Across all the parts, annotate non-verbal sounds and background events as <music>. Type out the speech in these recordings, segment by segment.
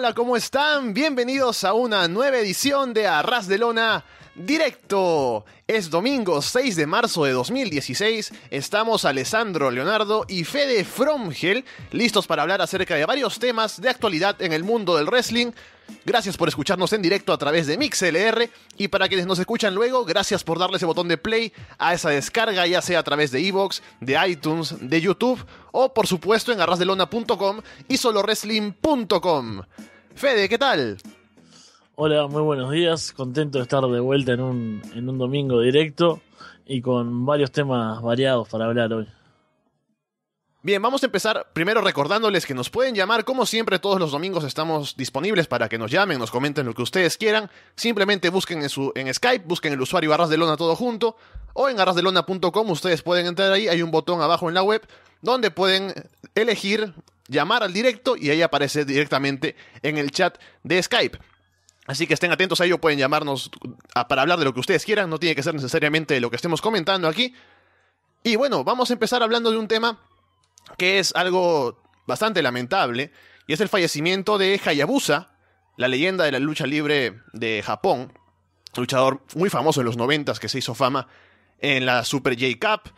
hola, ¿cómo están? Bienvenidos a una nueva edición de Arras de Lona Directo. Es domingo 6 de marzo de 2016. Estamos Alessandro Leonardo y Fede Fromgel listos para hablar acerca de varios temas de actualidad en el mundo del wrestling. Gracias por escucharnos en directo a través de MixLR y para quienes nos escuchan luego, gracias por darle ese botón de play a esa descarga, ya sea a través de Evox, de iTunes, de YouTube o por supuesto en arrasdelona.com y solowrestling.com. Fede, ¿qué tal? Hola, muy buenos días. Contento de estar de vuelta en un, en un domingo directo y con varios temas variados para hablar hoy. Bien, vamos a empezar primero recordándoles que nos pueden llamar, como siempre todos los domingos estamos disponibles para que nos llamen, nos comenten lo que ustedes quieran, simplemente busquen en, su, en Skype, busquen el usuario Arrasdelona de todo junto, o en arrasdelona.com ustedes pueden entrar ahí, hay un botón abajo en la web donde pueden elegir llamar al directo y ahí aparece directamente en el chat de Skype. Así que estén atentos a ello, pueden llamarnos para hablar de lo que ustedes quieran, no tiene que ser necesariamente lo que estemos comentando aquí. Y bueno, vamos a empezar hablando de un tema que es algo bastante lamentable, y es el fallecimiento de Hayabusa, la leyenda de la lucha libre de Japón, luchador muy famoso en los 90 que se hizo fama en la Super J Cup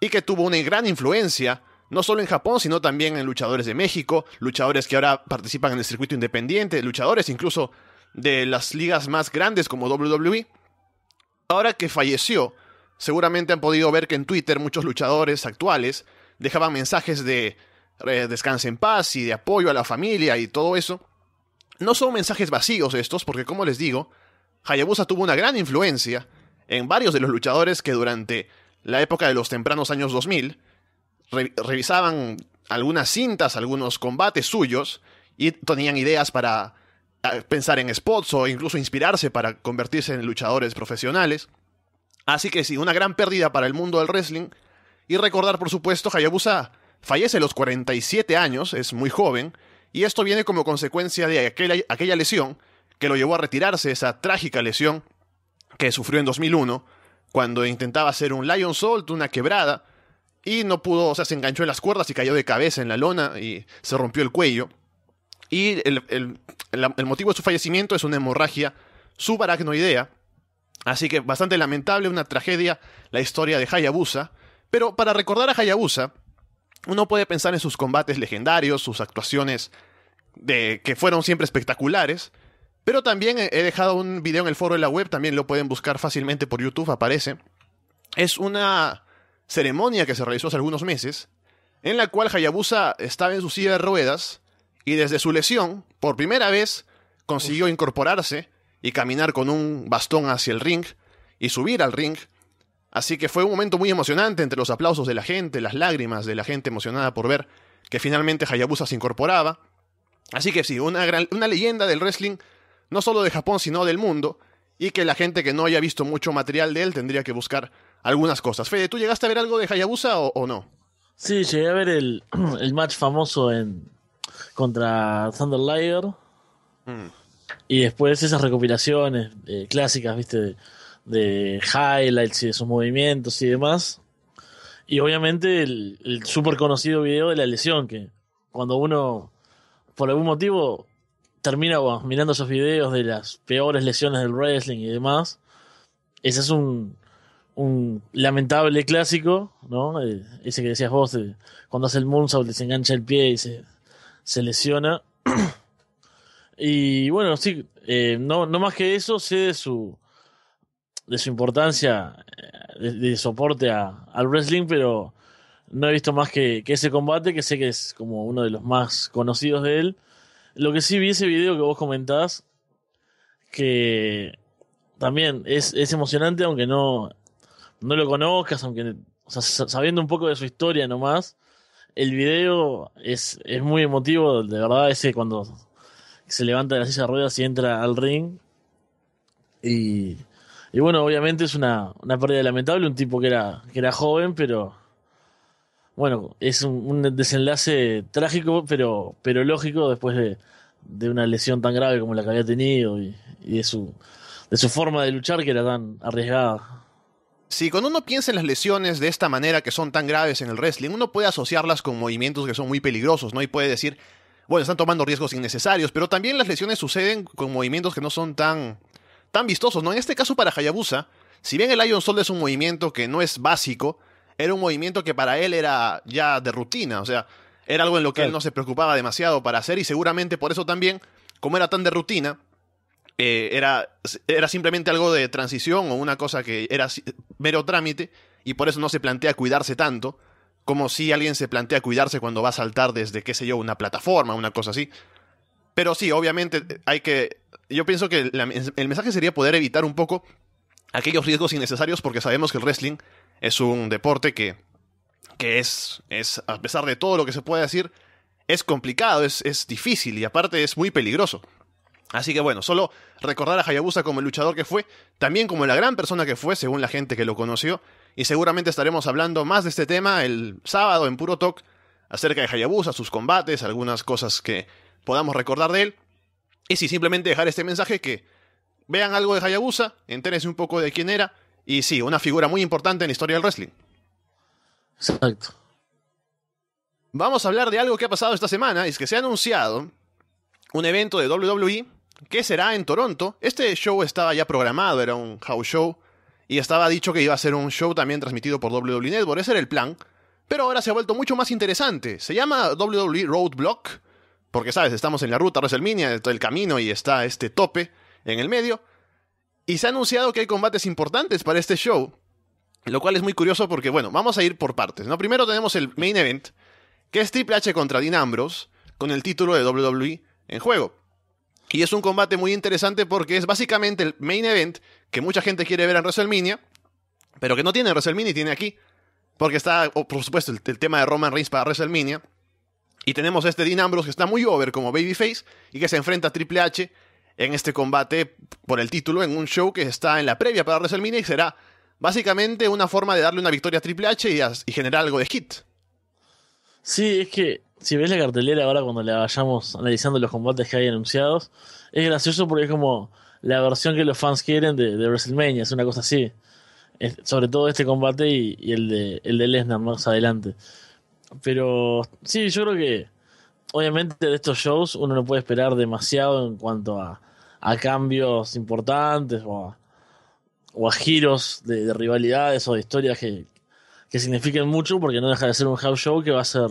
y que tuvo una gran influencia no solo en Japón, sino también en luchadores de México, luchadores que ahora participan en el circuito independiente, luchadores incluso de las ligas más grandes como WWE. Ahora que falleció, seguramente han podido ver que en Twitter muchos luchadores actuales dejaban mensajes de eh, descanse en paz y de apoyo a la familia y todo eso. No son mensajes vacíos estos, porque como les digo, Hayabusa tuvo una gran influencia en varios de los luchadores que durante la época de los tempranos años 2000 revisaban algunas cintas, algunos combates suyos y tenían ideas para ah, pensar en spots o incluso inspirarse para convertirse en luchadores profesionales. Así que sí, una gran pérdida para el mundo del wrestling. Y recordar, por supuesto, Hayabusa fallece a los 47 años, es muy joven, y esto viene como consecuencia de aquella, aquella lesión que lo llevó a retirarse, esa trágica lesión que sufrió en 2001, cuando intentaba hacer un Lion Salt, una quebrada, y no pudo, o sea, se enganchó en las cuerdas y cayó de cabeza en la lona y se rompió el cuello. Y el, motivo de su fallecimiento es una hemorragia subaracnoidea. Así que bastante lamentable, una tragedia, la historia de Hayabusa. Pero para recordar a Hayabusa, uno puede pensar en sus combates legendarios, sus actuaciones de, que fueron siempre espectaculares. Pero también he dejado un video en el foro de la web, también lo pueden buscar fácilmente por YouTube, aparece. Es una ceremonia que se realizó hace algunos meses, en la cual Hayabusa estaba en su silla de ruedas y desde su lesión, por primera vez, consiguió incorporarse y caminar con un bastón hacia el ring y subir al ring. Así que fue un momento muy emocionante entre los aplausos de la gente, las lágrimas de la gente emocionada por ver que finalmente Hayabusa se incorporaba. Así que sí, una, una leyenda del wrestling, no solo de Japón, sino del mundo, y que la gente que no haya visto mucho material de él tendría que buscar algunas cosas. Fede, ¿tú llegaste a ver algo de Hayabusa o, no? Sí, llegué a ver <clears throat> el, match famoso en contra Thunder Liger. Mm. Y después esas recopilaciones eh, clásicas, viste, de, highlights y de sus movimientos y demás. Y obviamente el, súper conocido video de la lesión, que cuando uno, por algún motivo, termina mirando esos videos de las peores lesiones del wrestling y demás, ese es un, un lamentable clásico, ¿no? Eh, ese que decías vos, cuando hace el moonsault les engancha el pie y se, se lesiona. <clears throat> y bueno, sí, eh, no, no más que eso, sé de su, de su importancia eh, de, soporte a, al wrestling, pero no he visto más que, ese combate, que sé que es como uno de los más conocidos de él. Lo que sí vi ese video que vos comentás, que también es, es emocionante, aunque no no lo conozcas, aunque sabiendo un poco de su historia nomás, el video es, es muy emotivo, de verdad, ese cuando se levanta de la silla de ruedas y entra al ring. Y, y bueno, obviamente es una, una, pérdida lamentable, un tipo que era, que era joven, pero bueno, es un, desenlace trágico, pero, pero lógico después de, de, una lesión tan grave como la que había tenido y, y de, su, de su forma de luchar que era tan arriesgada. Si cuando uno piensa en las lesiones de esta manera que son tan graves en el wrestling, uno puede asociarlas con movimientos que son muy peligrosos, ¿no? Y puede decir, bueno, están tomando riesgos innecesarios, pero también las lesiones suceden con movimientos que no son tan, tan vistosos, ¿no? En este caso para Hayabusa, si bien el Ion Sold es un movimiento que no es básico, era un movimiento que para él era ya de rutina, o sea, era algo en lo que él no se preocupaba demasiado para hacer y seguramente por eso también, como era tan de rutina, eh, era, era simplemente algo de transición o una cosa que era mero trámite y por eso no se plantea cuidarse tanto como si alguien se plantea cuidarse cuando va a saltar desde, qué sé yo, una plataforma, una cosa así. Pero sí, obviamente hay que... Yo pienso que el mensaje sería poder evitar un poco aquellos riesgos innecesarios porque sabemos que el wrestling es un deporte que, que es, es, a pesar de todo lo que se puede decir, es complicado, es difícil y aparte es muy peligroso. Así que bueno, solo recordar a Hayabusa como el luchador que fue, también como la gran persona que fue, según la gente que lo conoció, y seguramente estaremos hablando más de este tema el sábado en Puro Talk, acerca de Hayabusa, sus combates, algunas cosas que podamos recordar de él. Y sí, simplemente dejar este mensaje que vean algo de Hayabusa, entérense un poco de quién era, y sí, una figura muy importante en la historia del wrestling. Exacto. Vamos a hablar de algo que ha pasado esta semana, es que se ha anunciado un evento de WWE ¿Qué será en Toronto. Este show estaba ya programado, era un house show, y estaba dicho que iba a ser un show también transmitido por WWE Network, ese era el plan, pero ahora se ha vuelto mucho más interesante. Se llama WWE Roadblock, porque sabes, estamos en la ruta WrestleMania, el camino y está este tope en el medio, y se ha anunciado que hay combates importantes para este show, lo cual es muy curioso porque, bueno, vamos a ir por partes, ¿no? Primero tenemos el main event, que es Triple H contra Dean Ambrose, con el título de WWE en juego. Y es un combate muy interesante porque es básicamente el main event que mucha gente quiere ver en WrestleMania, pero que no tiene en WrestleMania y tiene aquí. Porque está, por supuesto, el, tema de Roman Reigns para WrestleMania. Y tenemos este Dean Ambrose que está muy over como Babyface y que se enfrenta a Triple H en este combate por el título en un show que está en la previa para WrestleMania y será básicamente una forma de darle una victoria a Triple H y, y generar algo de hit. Sí, es que si ves la cartelera ahora cuando la vayamos analizando los combates que hay anunciados, es gracioso porque es como la versión que los fans quieren de, de WrestleMania, es una cosa así. sobre todo este combate y, el, de, el de Lesnar más adelante. Pero sí, yo creo que obviamente de estos shows uno no puede esperar demasiado en cuanto a, a cambios importantes o a, o giros de, de, rivalidades o de historias que, que signifiquen mucho porque no deja de ser un house show que va a ser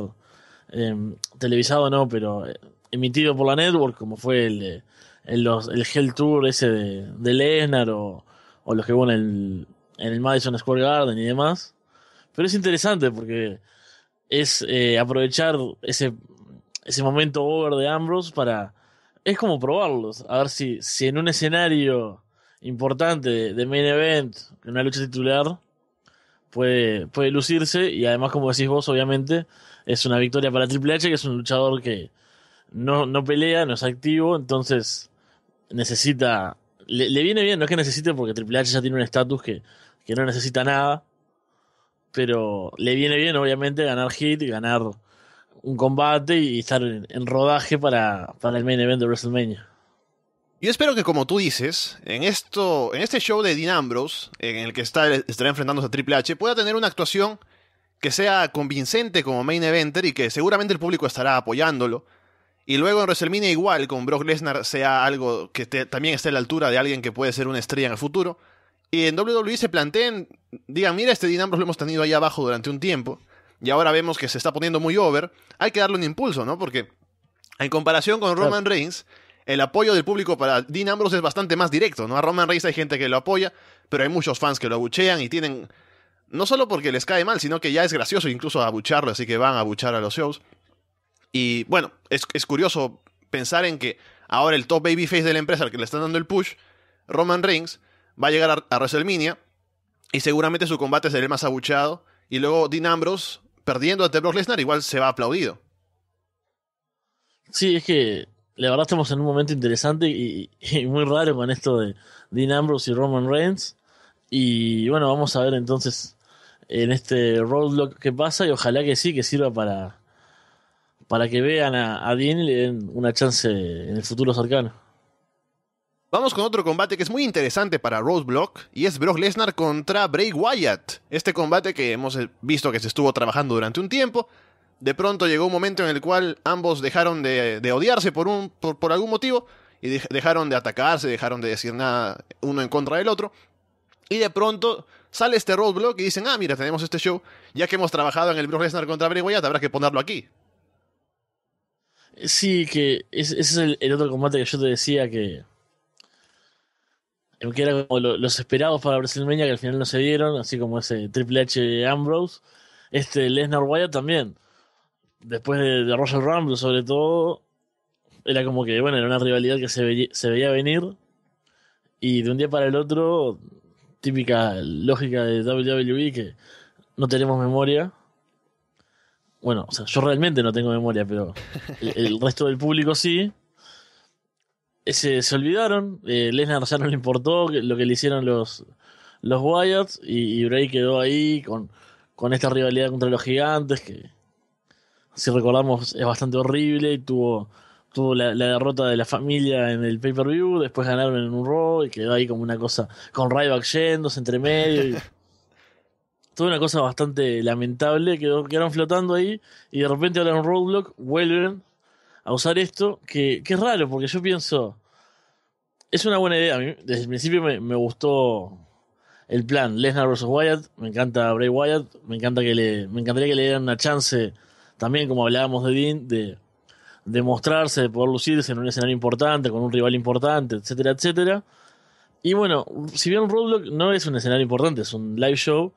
eh, televisado no, pero eh, emitido por la network, como fue el, el Hell Tour ese de, de Lesnar o, o, los que hubo en el, en el Madison Square Garden y demás. Pero es interesante porque es eh, aprovechar ese, ese momento over de Ambrose para... Es como probarlos, a ver si, si en un escenario importante de, main event, en una lucha titular, puede, puede lucirse y además, como decís vos, obviamente, es una victoria para Triple H, que es un luchador que no, no pelea, no es activo, entonces necesita. Le, viene bien, no es que necesite, porque Triple H ya tiene un estatus que, que no necesita nada. Pero le viene bien, obviamente, ganar hit y ganar un combate y estar en, rodaje para, para el main event de WrestleMania. Yo espero que como tú dices, en, esto, en este show de Dean Ambrose, en el que está, estará enfrentándose a Triple H, pueda tener una actuación que sea convincente como main eventer y que seguramente el público estará apoyándolo. Y luego en WrestleMania igual, con Brock Lesnar sea algo que también esté a la altura de alguien que puede ser una estrella en el futuro. Y en WWE se planteen, digan, mira, este Dean Ambrose lo hemos tenido ahí abajo durante un tiempo, y ahora vemos que se está poniendo muy over, hay que darle un impulso, ¿no? Porque en comparación con Roman Reigns, el apoyo del público para Dean Ambrose es bastante más directo, ¿no? A Roman Reigns hay gente que lo apoya, pero hay muchos fans que lo abuchean y tienen no solo porque les cae mal, sino que ya es gracioso incluso abucharlo, así que van a abuchar a los shows. Y bueno, es, curioso pensar en que ahora el top babyface de la empresa al que le están dando el push, Roman Reigns, va a llegar a, WrestleMania y seguramente su combate será el más abuchado. Y luego Dean Ambrose, perdiendo a Brock Lesnar, igual se va aplaudido. Sí, es que la verdad estamos en un momento interesante y, y muy raro con esto de Dean Ambrose y Roman Reigns. Y bueno, vamos a ver entonces en este roadblock que pasa y ojalá que sí, que sirva para, para que vean a, Dean y le den una chance en el futuro cercano. Vamos con otro combate que es muy interesante para Roadblock y es Brock Lesnar contra Bray Wyatt. Este combate que hemos eh, visto que se estuvo trabajando durante un tiempo. De pronto llegó un momento en el cual ambos dejaron de, odiarse por, un, por algún motivo y dejaron de atacarse, dejaron de decir nada uno en contra del otro. Y de pronto sale este roadblock y dicen, ah, mira, tenemos este show. Ya que hemos trabajado en el Brock Lesnar contra Bray Wyatt, habrá que ponerlo aquí. Sí, que ese es el, otro combate que yo te decía que. aunque era como los esperados para WrestleMania que al final no se dieron, así como ese Triple H Ambrose. Este Lesnar Wyatt también. Después de, Roger Rumble, sobre todo, era como que, bueno, era una rivalidad que se veía venir. Y de un día para el otro típica lógica de WWE que no tenemos memoria. Bueno, o sea, yo realmente no tengo memoria, pero el, <laughs> resto del público sí. Eh, se, se olvidaron, eh, Lesnar ya no le importó lo que le hicieron los, los Wyatt y, y Bray quedó ahí con, con esta rivalidad contra los gigantes que, si recordamos, es bastante horrible y tuvo tuvo la, derrota de la familia en el pay-per-view, después ganaron en un Raw y quedó ahí como una cosa con Ryback yéndose entre medio. Y... <laughs> una cosa bastante lamentable, quedó, quedaron flotando ahí y de repente ahora en Roadblock vuelven a usar esto, que, es raro porque yo pienso, es una buena idea, desde el principio me, me gustó el plan Lesnar vs Wyatt, me encanta Bray Wyatt, me encanta que le, me encantaría que le dieran una chance, también como hablábamos de Dean, de Demostrarse de poder lucirse en un escenario importante, con un rival importante, etcétera, etcétera. Y bueno, si bien Roadblock no es un escenario importante, es un live show,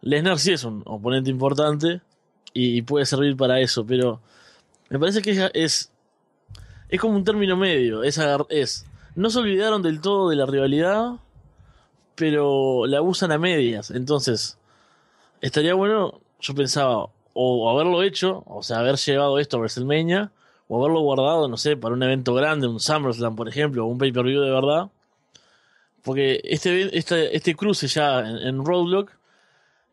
Lesnar sí es un oponente importante y, puede servir para eso, pero me parece que es, es, como un término medio, es, es, no se olvidaron del todo de la rivalidad, pero la usan a medias, entonces estaría bueno, yo pensaba, o haberlo hecho, o sea, haber llevado esto a WrestleMania, o haberlo guardado, no sé, para un evento grande, un SummerSlam, por ejemplo, o un pay-per-view de verdad. Porque este, este, este, cruce ya en, Roadlock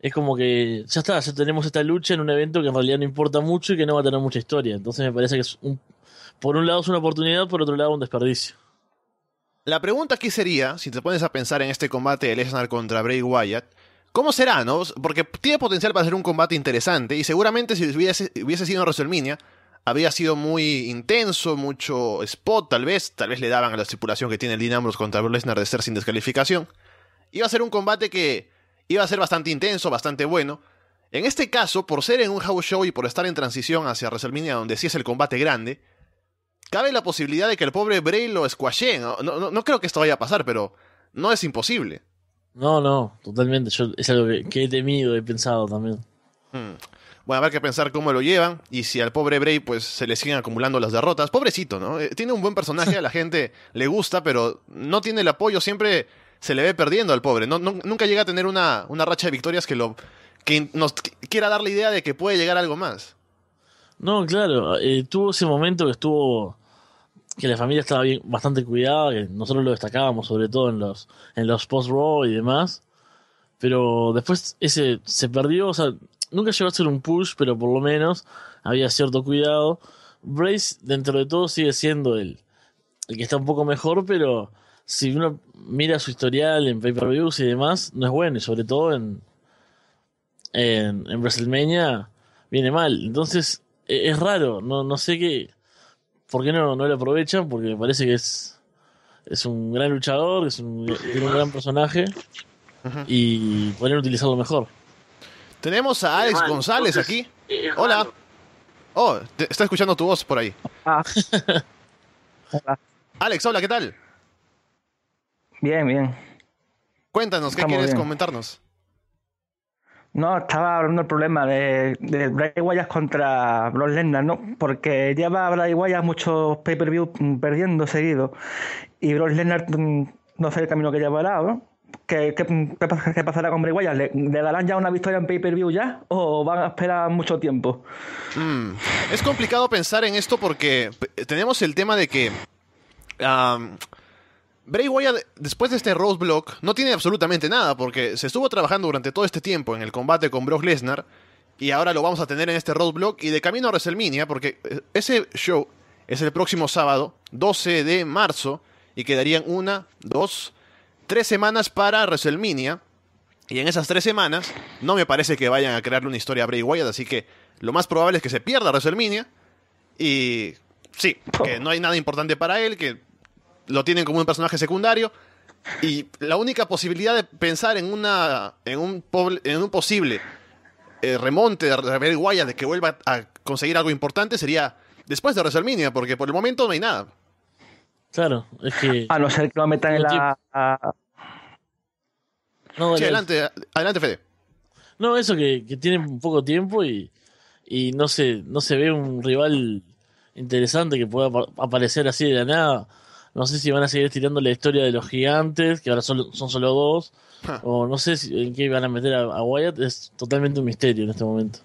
es como que ya está, ya tenemos esta lucha en un evento que en realidad no importa mucho y que no va a tener mucha historia. Entonces me parece que es un, por un lado es una oportunidad, por otro lado un desperdicio. La pregunta aquí sería, si te pones a pensar en este combate de Lesnar contra Bray Wyatt, ¿Cómo será, no? Porque tiene potencial para ser un combate interesante y seguramente si hubiese, hubiese sido en WrestleMania, había sido muy intenso, mucho spot tal vez, tal vez le daban a la estipulación que tiene el Dean contra Brock de ser sin descalificación. Iba a ser un combate que iba a ser bastante intenso, bastante bueno. En este caso, por ser en un house show y por estar en transición hacia WrestleMania, donde sí es el combate grande, cabe la posibilidad de que el pobre Bray lo squashé. No, creo que esto vaya a pasar, pero no es imposible. No, no, totalmente. es algo que, he temido, he pensado también. Hmm. Bueno, habrá que pensar cómo lo llevan y si al pobre Bray pues se le siguen acumulando las derrotas. Pobrecito, ¿no? Eh, tiene un buen personaje, a la gente le gusta, pero no tiene el apoyo, siempre se le ve perdiendo al pobre. No, nunca llega a tener una, racha de victorias que, lo, que nos quiera dar la idea de que puede llegar algo más. No, claro, eh, tuvo ese momento que estuvo que la familia estaba bien, bastante cuidada, que nosotros lo destacábamos sobre todo en los, en los post-raw y demás. Pero después ese se perdió, o sea, nunca llegó a ser un push, pero por lo menos había cierto cuidado. Brace, dentro de todo, sigue siendo el, el que está un poco mejor, pero si uno mira su historial en pay-per-views y demás, no es bueno, y sobre todo en, en, en WrestleMania viene mal. Entonces, e, es, raro, no, no sé qué. ¿Por qué no, no lo aprovechan? Porque me parece que es, es un gran luchador, es un, gran personaje. Y podrían utilizarlo mejor. Tenemos a Alex González aquí. Eh, hola. Oh, está escuchando tu voz por ahí. Ah. <laughs> Alex, hola, ¿qué tal? Bien, bien. Cuéntanos, ¿qué quieres comentarnos? No, estaba hablando del problema de, de Bray Wyatt contra Brock Lesnar, ¿no? Porque lleva Bray Wyatt muchos pay-per-view perdiendo seguido y Brock Lesnar mm, no sé el camino que llevará, ¿no? ¿Qué, pasará con Bray Wyatt? ¿Le, darán ya una victoria en pay-per-view ya? ¿O van a esperar mucho tiempo? Mm, es complicado pensar en esto porque eh, tenemos el tema de que Bray Wyatt, después de este roadblock, no tiene absolutamente nada porque se estuvo trabajando durante todo este tiempo en el combate con Brock Lesnar y ahora lo vamos a tener en este roadblock y de camino a WrestleMania porque eh, ese show es el próximo sábado, 12 de marzo, y quedarían una, dos, tres semanas para Resolminia, Y en esas tres semanas, no me parece que vayan a crearle una historia a Bray Wyatt, así que lo más probable es que se pierda Resolminia, Y sí, oh. que no hay nada importante para él, que lo tienen como un personaje secundario. Y la única posibilidad de pensar en, una, en, un, posible eh, remonte de Bray Wyatt de que vuelva a conseguir algo importante sería después de Resolminia, porque por el momento no hay nada. Claro, es que. A no ser que lo metan en la. adelante, adelante, Fede. No, eso que, que tienen poco tiempo y, no, se, no se ve un rival interesante que pueda aparecer así de la nada. No sé si van a seguir estirando la historia de los gigantes, que ahora son, son solo dos, o no sé en qué van a meter a Wyatt, es totalmente un misterio en este momento.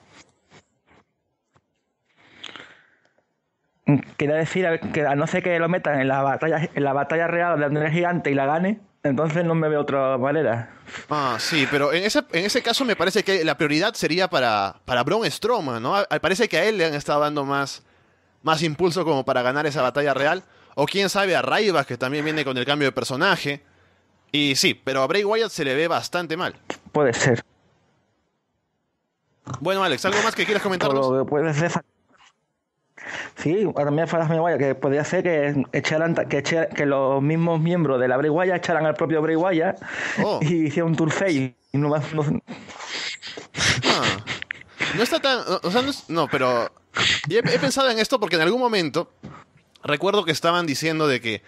quería decir que a no ser que lo metan en la batalla, en la batalla real de Andrés Gigante y la gane, entonces no me veo otra manera. Ah, sí, pero en ese, en ese caso me parece que la prioridad sería para, para Braun Strowman, ¿no? parece que a él le han estado dando más, más impulso como para ganar esa batalla real. O quién sabe a Raivas, que también viene con el cambio de personaje. Y sí, pero a Bray Wyatt se le ve bastante mal. Puede ser. Bueno, Alex, ¿algo más que quieras comentarnos? Puede Sí, también fue la Guaya, que podía ser que echaran, que, que los mismos miembros de la Bray Wyatt echaran al propio Bray Wyatt oh. y hicieron un tour face. Y ah. no, está tan. no, pero. He, pensado en esto porque en algún momento recuerdo que estaban diciendo de que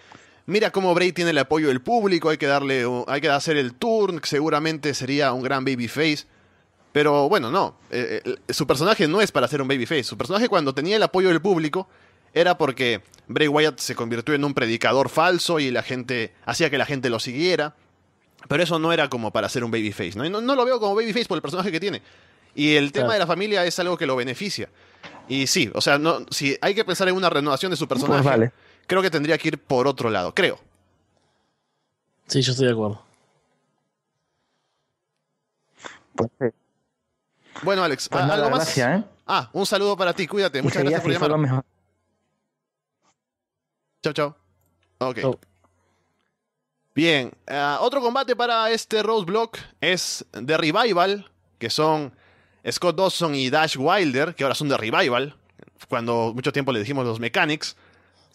mira cómo Bray tiene el apoyo del público, hay que darle, hay que hacer el turn, seguramente sería un gran baby face pero bueno, no. Eh, eh, su personaje no es para ser un babyface. Su personaje cuando tenía el apoyo del público era porque Bray Wyatt se convirtió en un predicador falso y la gente hacía que la gente lo siguiera. Pero eso no era como para ser un babyface, ¿no? no, lo veo como babyface por el personaje que tiene. Y el tema de la familia es algo que lo beneficia. Y sí, o sea, no, si hay que pensar en una renovación de su pues personaje, vale. creo que tendría que ir por otro lado, creo. Sí, yo estoy de acuerdo. Pues bueno, Alex, pues ¿algo más? ¿eh? Ah, un saludo para ti, cuídate. Muchas gracias por llamar. Chao, chao. Ok. Bien, eh, otro combate para este Roadblock es The Revival, que son Scott Dawson y Dash Wilder, que ahora son The Revival, cuando mucho tiempo le dijimos los Mechanics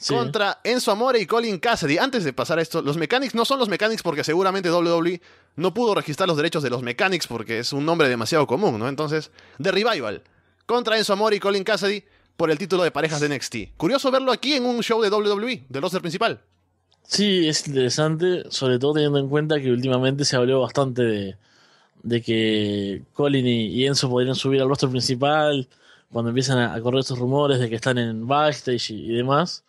contra Enzo Amore y Colin Cassidy. Antes de pasar a esto, los Mechanics no son los Mechanics porque seguramente WWE no pudo registrar los derechos de los Mechanics porque es un nombre demasiado común, ¿no? Entonces, The Revival contra Enzo Amore y Colin Cassidy por el título de parejas de NXT. Curioso verlo aquí en un show de WWE, del roster principal. Sí, es interesante, sobre todo teniendo en cuenta que últimamente se habló bastante de, que Colin y Enzo podrían subir al roster principal cuando empiezan a correr estos rumores de que están en backstage y demás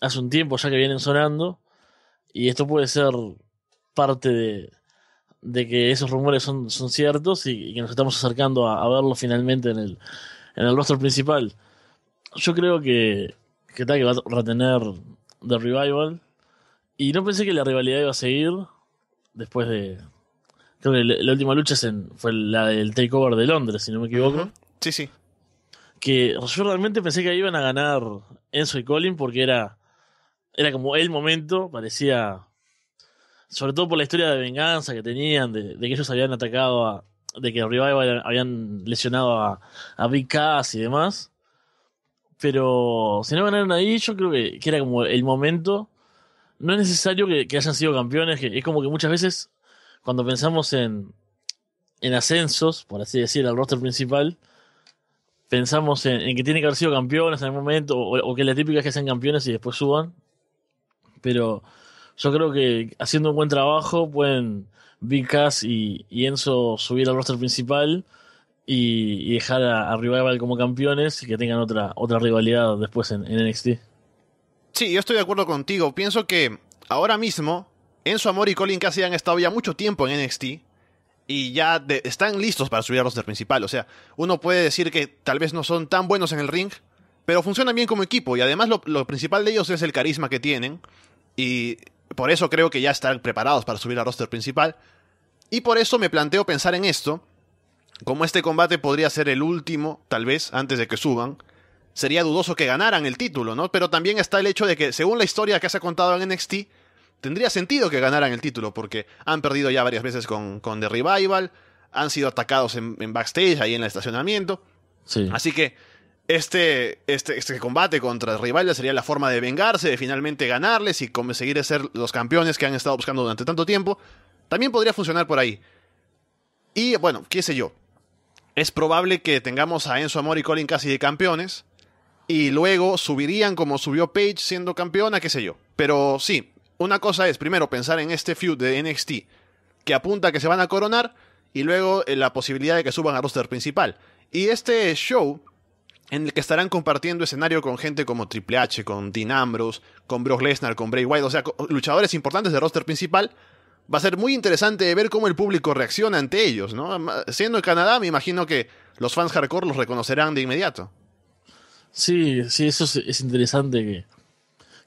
hace un tiempo ya que vienen sonando. Y esto puede ser parte de, de que esos rumores son, son ciertos y, que nos estamos acercando a, verlo finalmente en el, en el roster principal. Yo creo que, que, va a retener The Revival. Y no pensé que la rivalidad iba a seguir después de. Creo que la, última lucha fue la del takeover de Londres, si no me equivoco. Sí, sí. Que yo realmente pensé que iban a ganar Enzo y Colin porque era era como el momento, parecía, sobre todo por la historia de venganza que tenían, de, que ellos habían atacado a, de que Revival habían lesionado a, Big Cass y demás. Pero si no ganaron ahí, yo creo que, era como el momento. No es necesario que, hayan sido campeones, es como que muchas veces cuando pensamos en, ascensos, por así decir, al roster principal, pensamos en, que tiene que haber sido campeones en el momento, o, o, que la típica es que sean campeones y después suban pero yo creo que haciendo un buen trabajo pueden Vicas y, y Enzo subir al roster principal y, dejar a, Rival como campeones y que tengan otra, otra rivalidad después en, NXT. Sí, yo estoy de acuerdo contigo. Pienso que ahora mismo Enzo Amor y Colin Cassidy han estado ya mucho tiempo en NXT y ya están listos para subir al roster principal. O sea, uno puede decir que tal vez no son tan buenos en el ring, pero funcionan bien como equipo y además lo principal de ellos es el carisma que tienen y por eso creo que ya están preparados para subir al roster principal. Y por eso me planteo pensar en esto, como este combate podría ser el último, tal vez, antes de que suban. Sería dudoso que ganaran el título, ¿no? Pero también está el hecho de que, según la historia que se ha contado en NXT, tendría sentido que ganaran el título, porque han perdido ya varias veces con, con The Revival, han sido atacados en, en backstage, ahí en el estacionamiento. Sí. Así que este, este, este, combate contra rivales sería la forma de vengarse, de finalmente ganarles y conseguir ser los campeones que han estado buscando durante tanto tiempo. También podría funcionar por ahí. Y bueno, qué sé yo. Es probable que tengamos a Enzo Amor y Colin casi de campeones. Y luego subirían como subió Page siendo campeona, qué sé yo. Pero sí, una cosa es primero pensar en este feud de NXT que apunta que se van a coronar. Y luego eh, la posibilidad de que suban al roster principal. Y este show en el que estarán compartiendo escenario con gente como Triple H, con Dean Ambrose, con Brock Lesnar, con Bray Wyatt, o sea, luchadores importantes del roster principal. Va a ser muy interesante ver cómo el público reacciona ante ellos, ¿no? Siendo en Canadá, me imagino que los fans hardcore los reconocerán de inmediato. Sí, sí, eso es, interesante que,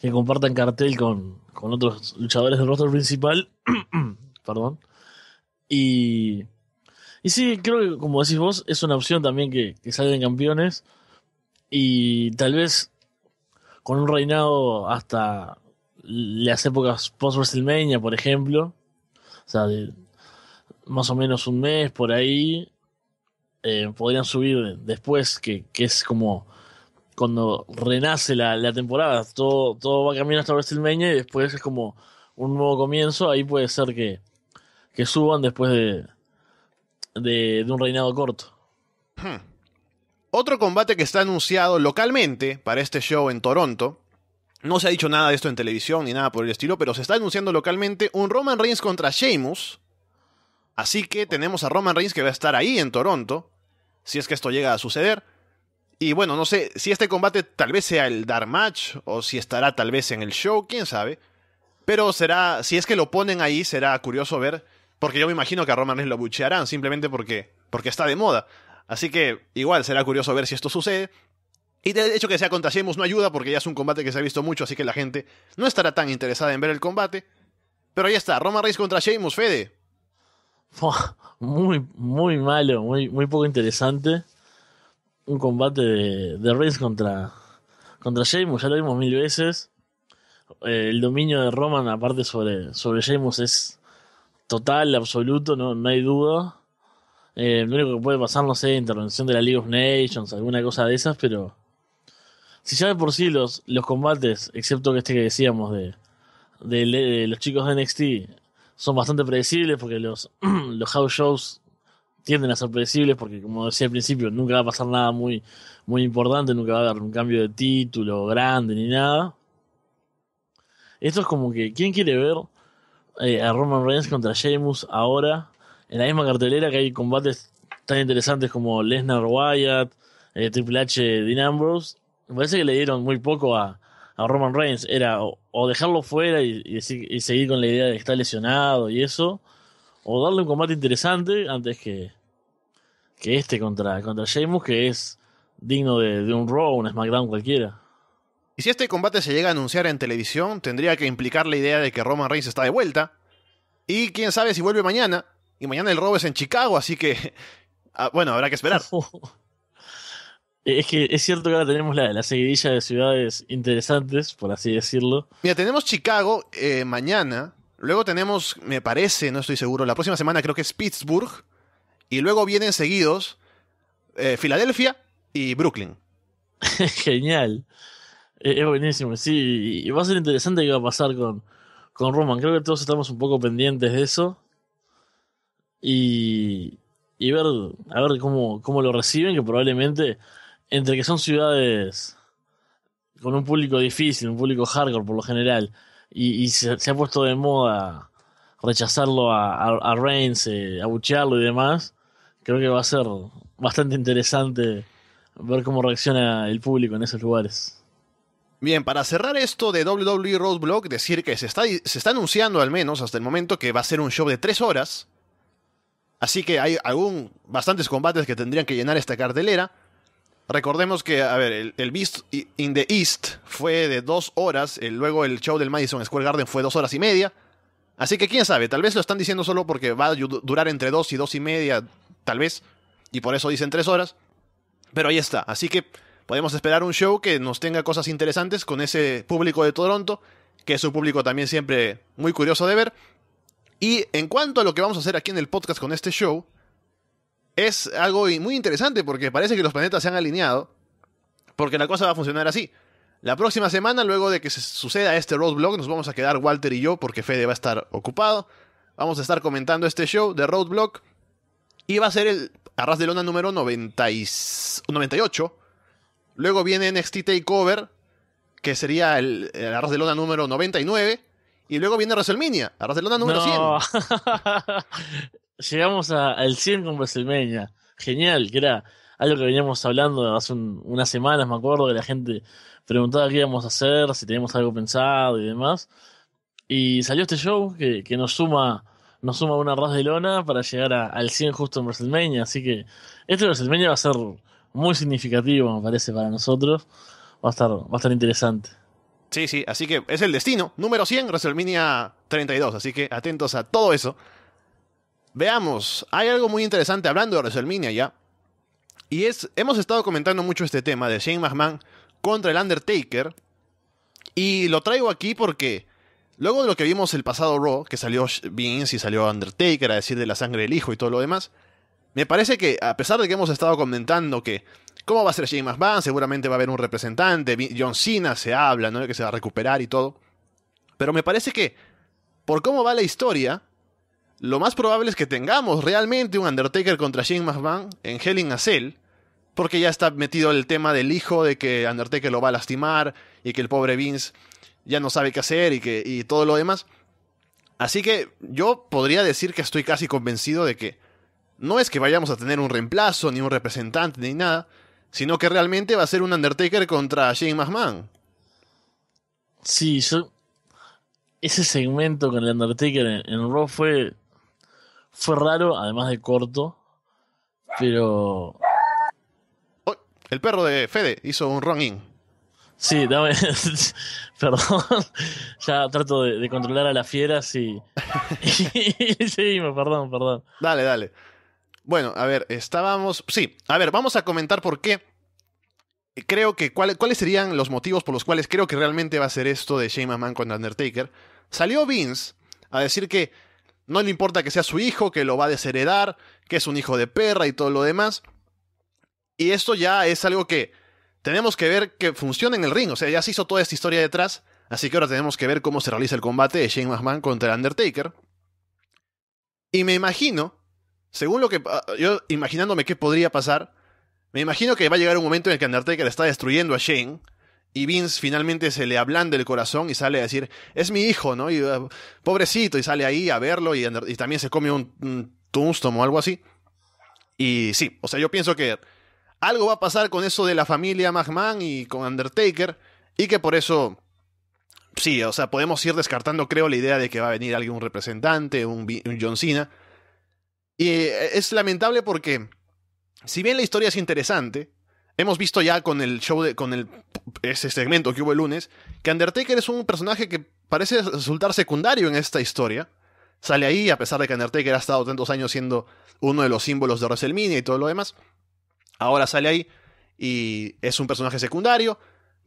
que, compartan cartel con, con otros luchadores del roster principal. <clears throat> Perdón. Y, sí, creo que como decís vos, es una opción también que, que salgan campeones y tal vez con un reinado hasta las épocas post-WrestleMania, por ejemplo, o sea, de más o menos un mes por ahí, eh, podrían subir después, que, es como cuando renace la, temporada, todo, todo va camino hasta WrestleMania y después es como un nuevo comienzo, ahí puede ser que, que suban después de, de, un reinado corto. Hmm. Otro combate que está anunciado localmente para este show en Toronto. No se ha dicho nada de esto en televisión ni nada por el estilo, pero se está anunciando localmente un Roman Reigns contra Sheamus. Así que tenemos a Roman Reigns que va a estar ahí en Toronto, si es que esto llega a suceder. Y bueno, no sé si este combate tal vez sea el Dark Match o si estará tal vez en el show, quién sabe. Pero será, si es que lo ponen ahí, será curioso ver, porque yo me imagino que a Roman Reigns lo buchearán simplemente porque, porque está de moda. Así que igual será curioso ver si esto sucede. Y el hecho que sea contra Sheamus no ayuda porque ya es un combate que se ha visto mucho, así que la gente no estará tan interesada en ver el combate. Pero ya está, Roman Reigns contra Sheamus, Fede. Muy, muy malo, muy, muy poco interesante. Un combate de, de Reigns contra, contra Sheamus, ya lo vimos mil veces. Eh, el dominio de Roman, aparte sobre, sobre Sheamus, es total, absoluto, no, no hay duda. Eh, lo único que puede pasar, no sé, intervención de la League of Nations, alguna cosa de esas, pero. Si ya de por sí los, los combates, excepto que este que decíamos de, de, los chicos de NXT, son bastante predecibles porque los, <clears throat> los house shows tienden a ser predecibles porque, como decía al principio, nunca va a pasar nada muy, muy importante, nunca va a haber un cambio de título grande ni nada. Esto es como que, ¿quién quiere ver eh, a Roman Reigns contra Sheamus ahora en la misma cartelera que hay combates tan interesantes como Lesnar Wyatt, eh, Triple H, Dean Ambrose, me parece que le dieron muy poco a, Roman Reigns. Era o, dejarlo fuera y, seguir con la idea de que está lesionado y eso, o darle un combate interesante antes que, que este contra, contra Sheamus, que es digno de, de un Raw un SmackDown cualquiera. Y si este combate se llega a anunciar en televisión, tendría que implicar la idea de que Roman Reigns está de vuelta. Y quién sabe si vuelve mañana, y mañana el robo es en Chicago, así que. <laughs> Ah, bueno, habrá que esperar. <laughs> Es que es cierto que ahora tenemos la, seguidilla de ciudades interesantes, por así decirlo. Mira, tenemos Chicago eh, mañana. Luego tenemos, me parece, no estoy seguro, la próxima semana creo que es Pittsburgh. Y luego vienen seguidos eh, Filadelfia y Brooklyn. <laughs> Genial. Eh, es buenísimo, sí. Y va a ser interesante qué va a pasar con, con Roman. Creo que todos estamos un poco pendientes de eso y, y ver, a ver cómo, lo reciben, que probablemente entre que son ciudades con un público difícil, un público hardcore por lo general, y, se, ha puesto de moda rechazarlo a, a, a Reigns, eh, y demás, creo que va a ser bastante interesante ver cómo reacciona el público en esos lugares. Bien, para cerrar esto de WWE Roadblock, decir que se está, se está anunciando al menos hasta el momento que va a ser un show de tres horas, Así que hay algún, bastantes combates que tendrían que llenar esta cartelera. Recordemos que, a ver, el, Beast in the East fue de dos horas, luego el show del Madison Square Garden fue dos horas y media. Así que quién sabe, tal vez lo están diciendo solo porque va a durar entre dos y dos y media, tal vez, y por eso dicen tres horas. Pero ahí está, así que podemos esperar un show que nos tenga cosas interesantes con ese público de Toronto, que es un público también siempre muy curioso de ver. Y en cuanto a lo que vamos a hacer aquí en el podcast con este show, es algo muy interesante porque parece que los planetas se han alineado, porque la cosa va a funcionar así. La próxima semana, luego de que suceda este roadblock, nos vamos a quedar Walter y yo porque Fede va a estar ocupado. Vamos a estar comentando este show de roadblock y va a ser el Arras de Lona número 98. Luego viene NXT Takeover, que sería el, el Arras de Lona número 99. Y luego viene WrestleMania, a número 100. <laughs> Llegamos al 100 con WrestleMania. Genial, que era algo que veníamos hablando hace unas semanas, me acuerdo, que la gente preguntaba qué íbamos a hacer, si teníamos algo pensado y demás. Y salió este show que, que nos suma nos suma una ras de lona para llegar a, al 100 justo en WrestleMania. Así que este WrestleMania va a ser muy significativo, me parece, para nosotros. Va a estar, va a estar interesante. Sí, sí, así que es el destino. Número 100, WrestleMania 32. Así que atentos a todo eso. Veamos, hay algo muy interesante hablando de WrestleMania ya. Y es, hemos estado comentando mucho este tema de Shane McMahon contra el Undertaker. Y lo traigo aquí porque luego de lo que vimos el pasado Raw, que salió Vince y salió Undertaker a decir de la sangre del hijo y todo lo demás, me parece que a pesar de que hemos estado comentando que ¿Cómo va a ser Shane McMahon? Seguramente va a haber un representante. John Cena se habla, ¿no? Que se va a recuperar y todo. Pero me parece que, por cómo va la historia, lo más probable es que tengamos realmente un Undertaker contra Shane McMahon en Hell in a Cell. Porque ya está metido el tema del hijo, de que Undertaker lo va a lastimar y que el pobre Vince ya no sabe qué hacer y, que, y todo lo demás. Así que yo podría decir que estoy casi convencido de que no es que vayamos a tener un reemplazo, ni un representante, ni nada, sino que realmente va a ser un Undertaker contra James McMahon. Sí, yo. Ese segmento con el Undertaker en, Raw fue. Fue raro, además de corto. Pero. Oh, el perro de Fede hizo un run-in. Sí, dame. <laughs> perdón. <laughs> ya trato de, controlar a las fieras y. sí, <laughs> perdón, perdón. Dale, dale. Bueno, a ver, estábamos. Sí, a ver, vamos a comentar por qué. Creo que. ¿Cuáles serían los motivos por los cuales creo que realmente va a ser esto de Shane McMahon contra Undertaker? Salió Vince a decir que no le importa que sea su hijo, que lo va a desheredar, que es un hijo de perra y todo lo demás. Y esto ya es algo que tenemos que ver que funciona en el ring. O sea, ya se hizo toda esta historia detrás. Así que ahora tenemos que ver cómo se realiza el combate de Shane McMahon contra Undertaker. Y me imagino según lo que. Ah, yo imaginándome qué podría pasar, me imagino que va a llegar un momento en el que Undertaker está destruyendo a Shane. Y Vince finalmente se le ablanda el corazón y sale a decir, es mi hijo, ¿no? Y, ah, pobrecito, y sale ahí a verlo y, también se come un, un o algo así. Y sí, o sea, yo pienso que algo va a pasar con eso de la familia McMahon y con Undertaker. Y que por eso, sí, o sea, podemos ir descartando, creo, la idea de que va a venir algún representante, un John Cena. Y eh, es lamentable porque, si bien la historia es interesante, hemos visto ya con el show, de, con el, ese segmento que hubo el lunes, que Undertaker es un personaje que parece resultar secundario en esta historia. Sale ahí, a pesar de que Undertaker ha estado tantos años siendo uno de los símbolos de WrestleMania y todo lo demás. Ahora sale ahí y es un personaje secundario.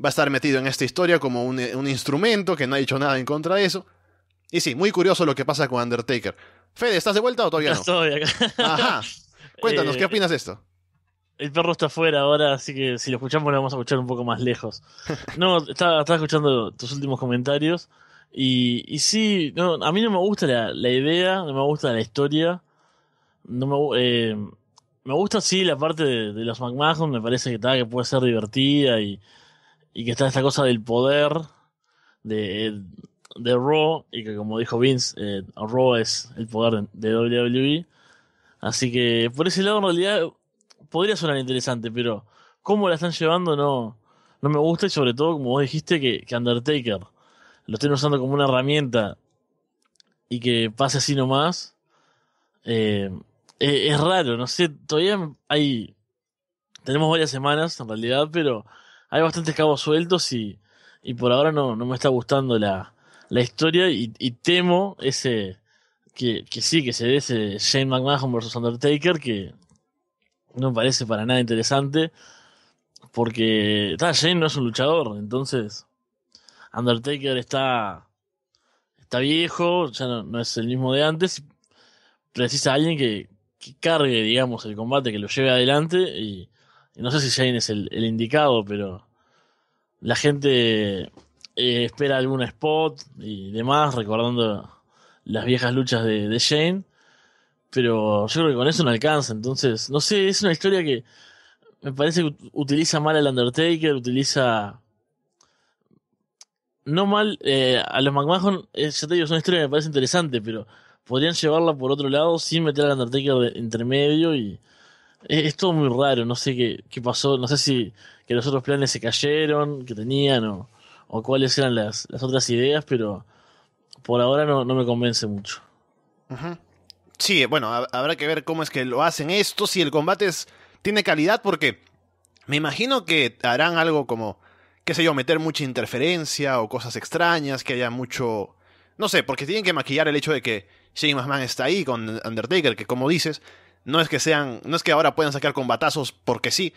Va a estar metido en esta historia como un, un instrumento que no ha dicho nada en contra de eso. Y sí, muy curioso lo que pasa con Undertaker. Fede, ¿estás de vuelta o todavía no? Estoy Ajá. <laughs> Cuéntanos, ¿qué eh, opinas de esto? El perro está afuera ahora, así que si lo escuchamos lo vamos a escuchar un poco más lejos. No, estaba, escuchando tus últimos comentarios. Y, y sí, a mí no me gusta la, idea, no me gusta la historia. No me, eh, me gusta, sí, la parte de, los McMahon. Me parece que, está, que puede ser divertida y, y que está esta cosa del poder. De, de Raw y que como dijo Vince, eh, Raw es el poder de WWE. Así que por ese lado en realidad podría sonar interesante, pero cómo la están llevando no, no me gusta y sobre todo como vos dijiste que, Undertaker lo estén usando como una herramienta y que pase así nomás. Eh, es, raro, no sé, todavía hay... Tenemos varias semanas en realidad, pero hay bastantes cabos sueltos y, y por ahora no, no me está gustando la, la historia y, temo ese que, sí, que se dé ese Shane McMahon versus Undertaker que no me parece para nada interesante porque ta, Shane no es un luchador, entonces Undertaker está está viejo, ya no, es el mismo de antes, precisa alguien que, que, cargue, digamos, el combate, que lo lleve adelante y, no sé si Shane es el indicado, pero la gente eh, espera algún spot y demás, recordando las viejas luchas de, Shane. Pero yo creo que con eso no alcanza. Entonces, no sé, es una historia que me parece que utiliza mal al Undertaker, utiliza. No mal, eh, a los McMahon, eh, ya te es una historia que me parece interesante, pero podrían llevarla por otro lado sin meter al Undertaker de medio y. Es, es, todo muy raro, no sé qué, qué pasó, no sé si que los otros planes se cayeron, que tenían o o cuáles eran las, otras ideas, pero por ahora no, me convence mucho. Sí, bueno, habrá que ver cómo es que lo hacen esto, si el combate tiene calidad, porque me imagino que harán algo como, qué sé yo, meter mucha interferencia o cosas extrañas, que haya mucho... No sé, porque tienen que maquillar el hecho de que Shane McMahon está ahí con Undertaker, que como dices, no es que sean, no es que ahora puedan sacar combatazos porque sí.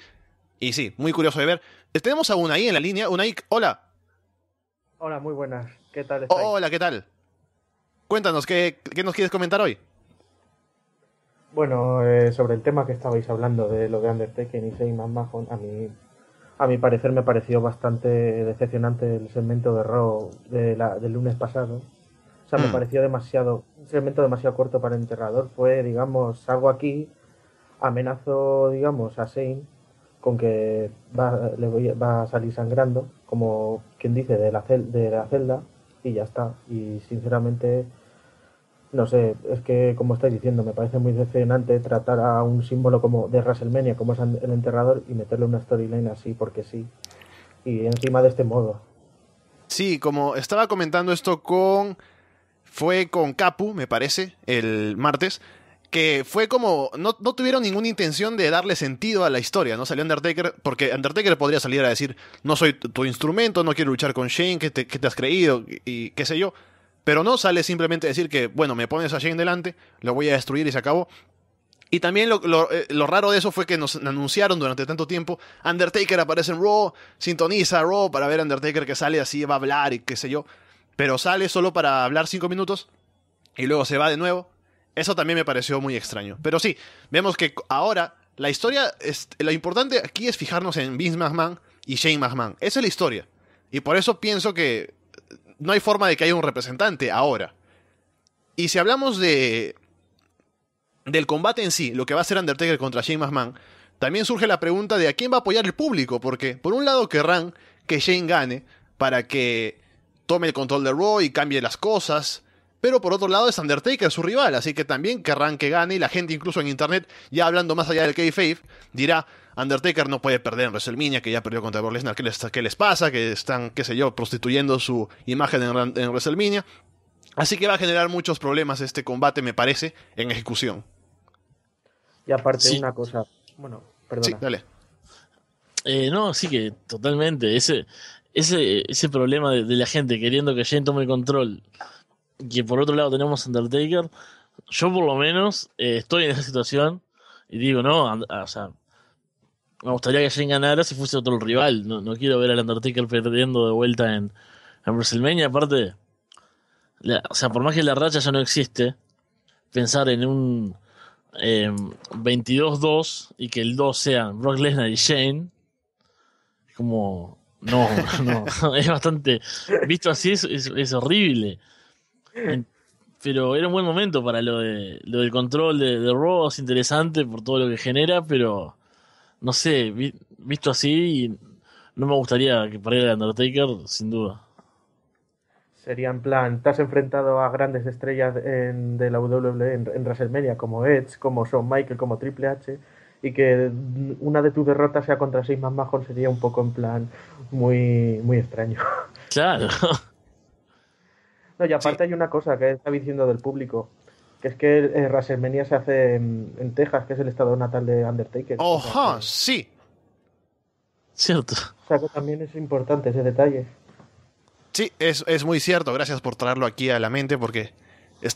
Y sí, muy curioso de ver. Tenemos a Unai en la línea. Unai, hola. Hola, muy buenas. ¿Qué tal? Oh, hola, ¿qué tal? Cuéntanos, ¿qué, ¿qué, nos quieres comentar hoy? Bueno, eh, sobre el tema que estabais hablando de lo de Undertaker y Seyman Mahon, a mí, a mi parecer me pareció bastante decepcionante el segmento de Raw de la, del lunes pasado. O sea, me mm. pareció demasiado, un segmento demasiado corto para enterrador. Fue, digamos, salgo aquí, amenazo, digamos, a Sein con que va, le a salir sangrando, como quien dice, de la, de la celda y ya está. Y sinceramente, no sé, es que como estáis diciendo, me parece muy decepcionante tratar a un símbolo como de WrestleMania, como es el enterrador, y meterle una storyline así porque sí. Y encima de este modo. Sí, como estaba comentando esto con... Fue con Capu, me parece, el martes que fue como, no, tuvieron ninguna intención de darle sentido a la historia, ¿no? Salió Undertaker, porque Undertaker podría salir a decir, no soy tu instrumento, no quiero luchar con Shane, ¿qué te, has creído? Y, qué sé yo. Pero no sale simplemente a decir que, bueno, me pones a Shane delante, lo voy a destruir y se acabó. Y también lo, eh, raro de eso fue que nos anunciaron durante tanto tiempo, Undertaker aparece en Raw, sintoniza Raw para ver a Undertaker que sale así, va a hablar y qué sé yo. Pero sale solo para hablar cinco minutos y luego se va de nuevo eso también me pareció muy extraño. Pero sí, vemos que ahora la historia, es, lo importante aquí es fijarnos en Vince McMahon y Shane McMahon. Esa es la historia. Y por eso pienso que no hay forma de que haya un representante ahora. Y si hablamos de del combate en sí, lo que va a ser Undertaker contra Shane McMahon, también surge la pregunta de a quién va a apoyar el público, porque por un lado querrán que Shane gane para que tome el control de Raw y cambie las cosas, pero por otro lado es Undertaker, su rival, así que también querrán que gane. Y la gente, incluso en internet, ya hablando más allá del K-Faith, dirá: Undertaker no puede perder en WrestleMania, que ya perdió contra Brock ¿Qué les, pasa? Que están, qué sé yo, prostituyendo su imagen en, WrestleMania. Así que va a generar muchos problemas este combate, me parece, en ejecución. Y aparte, una cosa. Bueno, perdona. Sí, dale. Eh, no, sí que totalmente. Ese, ese, problema de, la gente queriendo que Jane tome el control que por otro lado tenemos Undertaker, yo por lo menos eh, estoy en esa situación y digo, no, ah, o sea, me gustaría que Shane ganara si fuese otro rival. No, quiero ver al Undertaker perdiendo de vuelta en, en WrestleMania. Aparte, o sea, por más que la racha ya no existe, pensar en un eh, em, 22-2 y que el 2 sea Brock Lesnar y Shane, como. No, <laughs> no, <laughs> es bastante. Visto así, es horrible pero era un buen momento para lo, de, lo del control de, de Ross, interesante por todo lo que genera, pero no sé, visto así, no me gustaría que pariera el Undertaker, sin duda. Sería en plan, estás enfrentado a grandes estrellas de la WWE en, WrestleMania, como Edge, como Shawn Michael, como Triple H, y que una de tus derrotas sea contra seis más sería un poco en plan muy, muy extraño. Claro. No, y aparte hay una cosa que está diciendo del público, que es que eh, WrestleMania se hace en, Texas, que es el estado natal de Undertaker. ojo Sí. Cierto. O sea que también es importante ese detalle. Sí, es, es muy cierto. Gracias por traerlo aquí a la mente, porque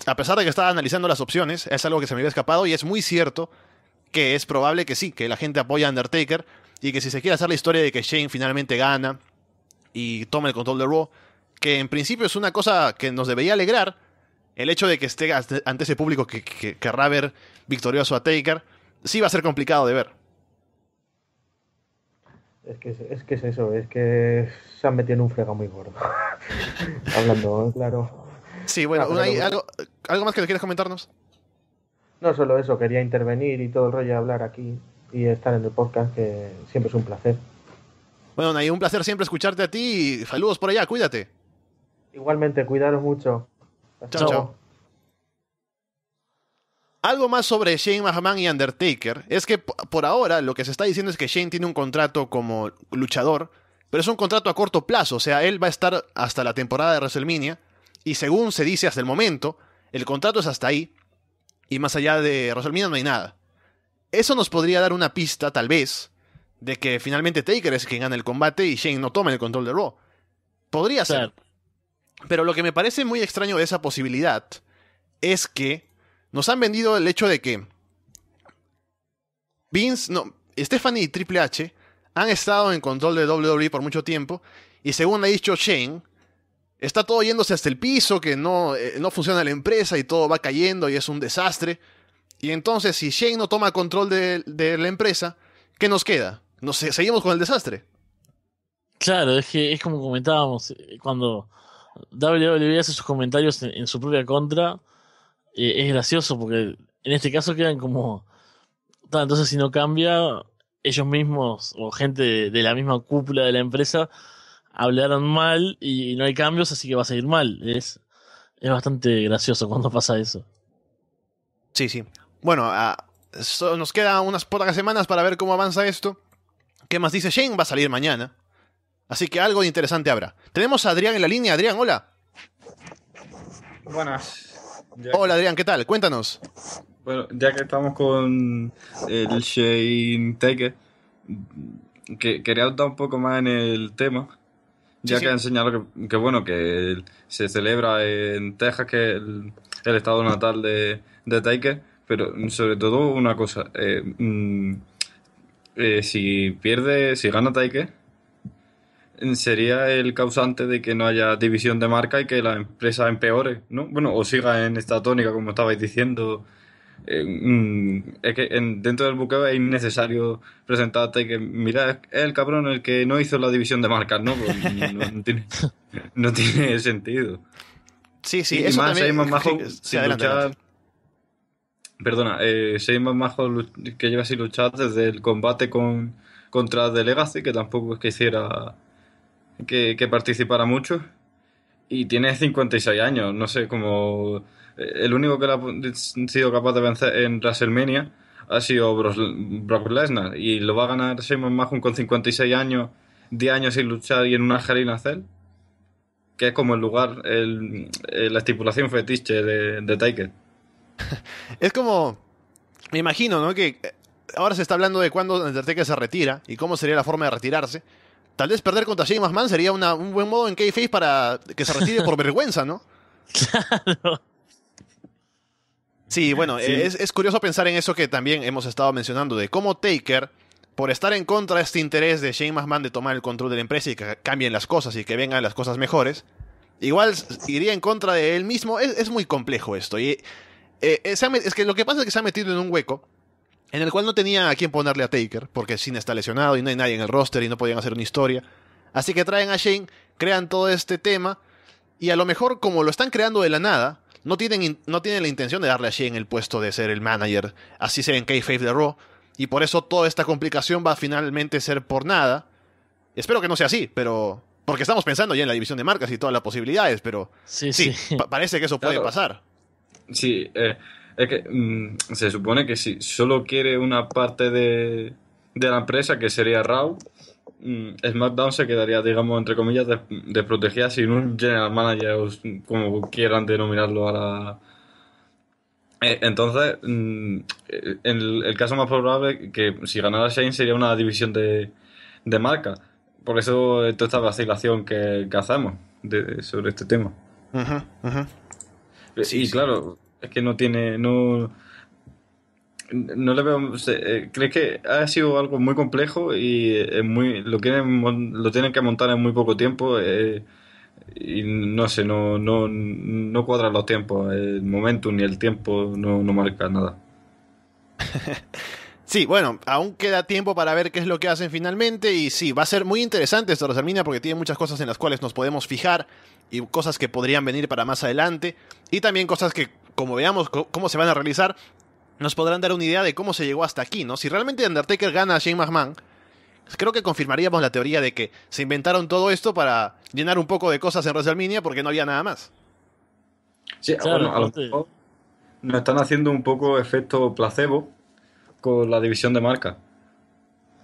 a pesar de que estaba analizando las opciones, es algo que se me había escapado y es muy cierto que es probable que sí, que la gente apoya a Undertaker y que si se quiere hacer la historia de que Shane finalmente gana y toma el control de Raw, que en principio es una cosa que nos debería alegrar, el hecho de que esté ante ese público que, querrá ver victorioso a Taker, sí va a ser complicado de ver. Es que, es eso, es que se han metido en un fregado muy gordo. <laughs> Hablando, ¿eh? claro. Sí, bueno, ah, algo, más que quieres comentarnos? No, solo eso, quería intervenir y todo el rollo de hablar aquí y estar en el podcast, que siempre es un placer. Bueno, Nay, un placer siempre escucharte a ti y saludos por allá, cuídate. Igualmente, cuidaros mucho. chao, Algo más sobre Shane McMahon y Undertaker es que por ahora lo que se está diciendo es que Shane tiene un contrato como luchador, pero es un contrato a corto plazo, o sea, él va a estar hasta la temporada de WrestleMania y según se dice hasta el momento, el contrato es hasta ahí y más allá de WrestleMania no hay nada. Eso nos podría dar una pista tal vez de que finalmente Taker es quien gana el combate y Shane no toma el control de Raw. Podría ser. Pero lo que me parece muy extraño de esa posibilidad es que nos han vendido el hecho de que Vince, no, Stephanie y Triple H han estado en control de WWE por mucho tiempo y según ha dicho Shane, está todo yéndose hasta el piso, que no, eh, no funciona la empresa y todo va cayendo y es un desastre. Y entonces si Shane no toma control de, la empresa, ¿qué nos queda? Nos, eh, seguimos con el desastre. Claro, es que es como comentábamos eh, cuando WWE hace sus comentarios en, su propia contra. es gracioso porque en este caso quedan como. entonces, si no cambia, ellos mismos o gente de, la misma cúpula de la empresa hablaron mal y, no hay cambios, así que va a seguir mal. Es, es bastante gracioso cuando pasa eso. Sí, sí. Bueno, ah, nos quedan unas pocas semanas para ver cómo avanza esto. ¿Qué más dice Jane? Va a salir mañana. Así que algo interesante habrá. Tenemos a Adrián en la línea. Adrián, hola. Buenas. hola Adrián, ¿qué tal? Cuéntanos. Bueno, ya que estamos con el Shane Take. quería ahondar un poco más en el tema. Ya que ha enseñado que, bueno, que se celebra en Texas, que el, el estado natal de, de pero sobre todo una cosa, eh, mm, eh, si pierde, si gana Taker, sería el causante de que no haya división de marca y que la empresa empeore, ¿no? Bueno, o siga en esta tónica, como estabais diciendo. Eh, mm, es que dentro del buqueo es innecesario presentarte que, mira, es el cabrón el que no hizo la división de marcas, ¿no? Pues, <laughs> no, tiene, sentido. Sí, sí, y, más, también... más sí, Perdona, eh, más que llevas sin luchar desde el combate con contra The Legacy, que tampoco es que hiciera que, participara mucho. Y tiene 56 años, no sé, como eh, el único que ha sido capaz de vencer en WrestleMania ha sido Brock Lesnar. Y lo va a ganar Simon Mahon con 56 años, 10 años sin luchar y en una jarina Cell. Que es como el lugar, eh, la estipulación fetiche de, de Taker. <laughs> es como. Me imagino, ¿no? Que eh, ahora se está hablando de cuándo Undertaker se retira y cómo sería la forma de retirarse. Tal vez perder contra Shane McMahon sería un buen modo en K-Face para que se retire por <laughs> vergüenza, ¿no? Claro. Sí, bueno, Es, curioso pensar en eso que también hemos estado mencionando, de cómo Taker, por estar en contra de este interés de Shane McMahon de tomar el control de la empresa y que cambien las cosas y que vengan las cosas mejores, igual iría en contra de él mismo. Es, muy complejo esto. Y, eh, eh, es que lo que pasa es que se ha metido en un hueco en el cual no tenían a quién ponerle a Taker, porque Cena está lesionado y no hay nadie en el roster y no podían hacer una historia. Así que traen a Shane, crean todo este tema, y a lo mejor como lo están creando de la nada, no tienen, no tienen la intención de darle a Shane el puesto de ser el manager, así sea en K-Faith de Raw, y por eso toda esta complicación va a finalmente ser por nada. Espero que no sea así, pero... Porque estamos pensando ya en la división de marcas y todas las posibilidades, pero... Sí, sí. parece que eso puede pasar. Sí, eh, es que mm, se supone que si solo quiere una parte de, la empresa, que sería Raw, mm, SmackDown se quedaría, digamos, entre comillas, desprotegida sin un general manager, o como quieran denominarlo a la eh, Entonces, mm, el, caso más probable que si ganara Shane sería una división de, marca. Por eso eh, toda esta vacilación que, cazamos hacemos sobre este tema. Eh, sí, claro, es que no tiene, no, no le veo. Eh, ¿Crees que ha sido algo muy complejo y muy, lo, lo tienen que montar en muy poco tiempo? Eh, y no sé, no, no, no cuadran los tiempos. El momento ni el tiempo no, no marca nada. <laughs> sí, bueno, aún queda tiempo para ver qué es lo que hacen finalmente. Y sí, va a ser muy interesante esto, Rosalmina, porque tiene muchas cosas en las cuales nos podemos fijar y cosas que podrían venir para más adelante. Y también cosas que como veamos cómo se van a realizar, nos podrán dar una idea de cómo se llegó hasta aquí, ¿no? Si realmente Undertaker gana a Shane McMahon, pues creo que confirmaríamos la teoría de que se inventaron todo esto para llenar un poco de cosas en WrestleMania porque no había nada más. Sí, bueno, a nos están haciendo un poco efecto placebo con la división de marca.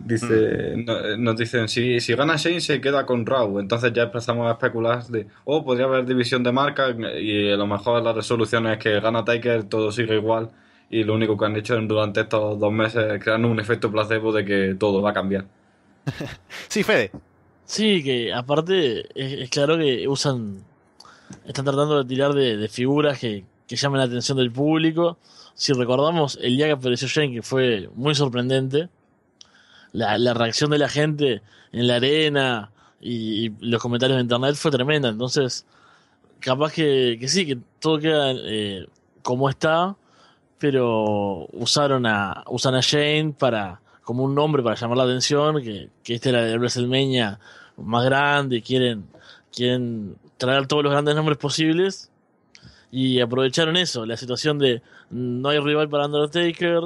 Dice, mm. eh, nos dicen, si, si gana Shane se queda con Raw. Entonces ya empezamos a especular de, oh, podría haber división de marca y a lo mejor la resolución es que gana Taker, todo sigue igual. Y lo único que han hecho durante estos dos meses es crear un efecto placebo de que todo va a cambiar. <laughs> sí, Fede. Sí, que aparte es, claro que usan, están tratando de tirar de, figuras que, que llamen la atención del público. Si recordamos el día que apareció Shane, que fue muy sorprendente la, reacción de la gente en la arena y, los comentarios de internet fue tremenda. Entonces, capaz que, sí, que todo queda eh, como está, pero usaron a, usan a Shane para, como un nombre para llamar la atención, que, que este era el WrestleMania más grande, quieren, quieren traer todos los grandes nombres posibles. Y aprovecharon eso, la situación de no hay rival para Undertaker,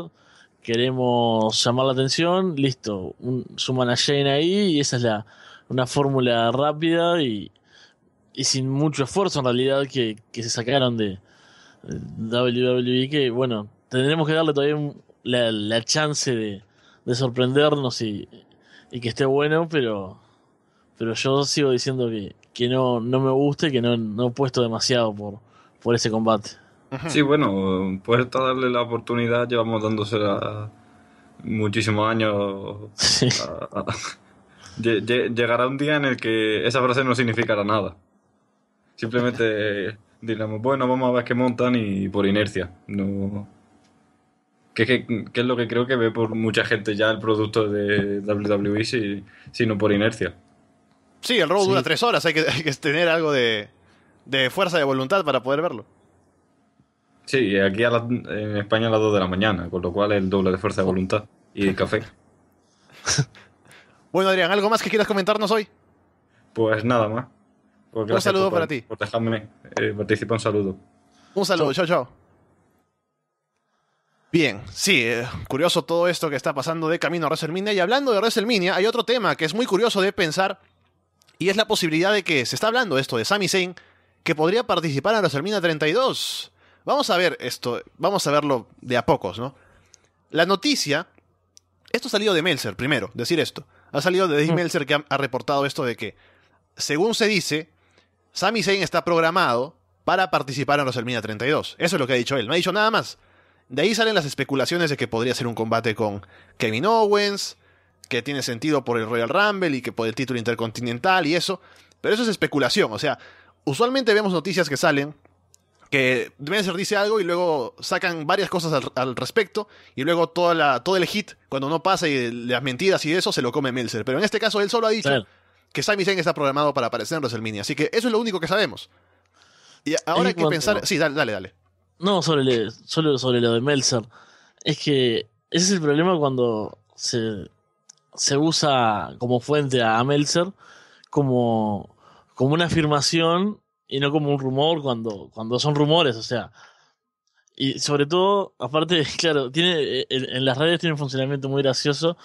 queremos llamar la atención, listo, un, suman a Jane ahí y esa es la una fórmula rápida y, y sin mucho esfuerzo en realidad que, se sacaron de, WWE e que bueno, tendremos que darle todavía la, chance de, sorprendernos y, que esté bueno, pero, pero yo sigo diciendo que, que no, no me guste que no, no he puesto demasiado por, por ese combate. Sí, bueno, pues darle la oportunidad, llevamos dándosela muchísimos años. llegará un día en el que esa frase no significará nada. Simplemente diríamos bueno, vamos a ver qué montan y por inercia. No. Que, es lo que creo que ve por mucha gente ya el producto de WWE, si, sino por inercia. Sí, el robo dura tres horas, hay que, hay que tener algo de fuerza de voluntad para poder verlo. Sí, aquí en España a las 2 de la mañana, con lo cual el doble de fuerza de voluntad y café. <laughs> bueno, Adrián, ¿algo más que quieras comentarnos hoy? Pues nada más. Pues un saludo para ti. Por eh, participar, un saludo. Un saludo, chao, chao. Bien, sí, eh, curioso todo esto que está pasando de camino a WrestleMania. Y hablando de WrestleMania, hay otro tema que es muy curioso de pensar y es la posibilidad de que se está hablando esto de Sami Zayn que podría participar en WrestleMania 32. Vamos a ver esto, vamos a verlo de a pocos, ¿no? La noticia, esto ha salido de Meltzer primero, decir esto. Ha salido de Dave mm. que ha, reportado esto de que, según se dice, Sami Zayn está programado para participar en los WrestleMania 32. Eso es lo que ha dicho él. No ha dicho nada más. De ahí salen las especulaciones de que podría ser un combate con Kevin Owens, que tiene sentido por el Royal Rumble y que por el título intercontinental y eso. Pero eso es especulación. O sea, usualmente vemos noticias que salen que Melzer dice algo y luego sacan varias cosas al, respecto y luego toda la, todo el hit, cuando no pasa y las mentiras y eso, se lo come Melzer. Pero en este caso él solo ha dicho que Sami Zayn está programado para aparecer en WrestleMania, así que eso es lo único que sabemos. Y ahora hay que pensar... Sí, dale, dale, dale. No, sobre, solo sobre lo de Meltzer. Es que ese es el problema cuando se, usa como fuente a Melzer. como, como una afirmación y no como un rumor cuando, cuando son rumores, o sea. Y sobre todo, aparte, <laughs> claro, tiene, eh, en, las redes tiene un funcionamiento muy gracioso,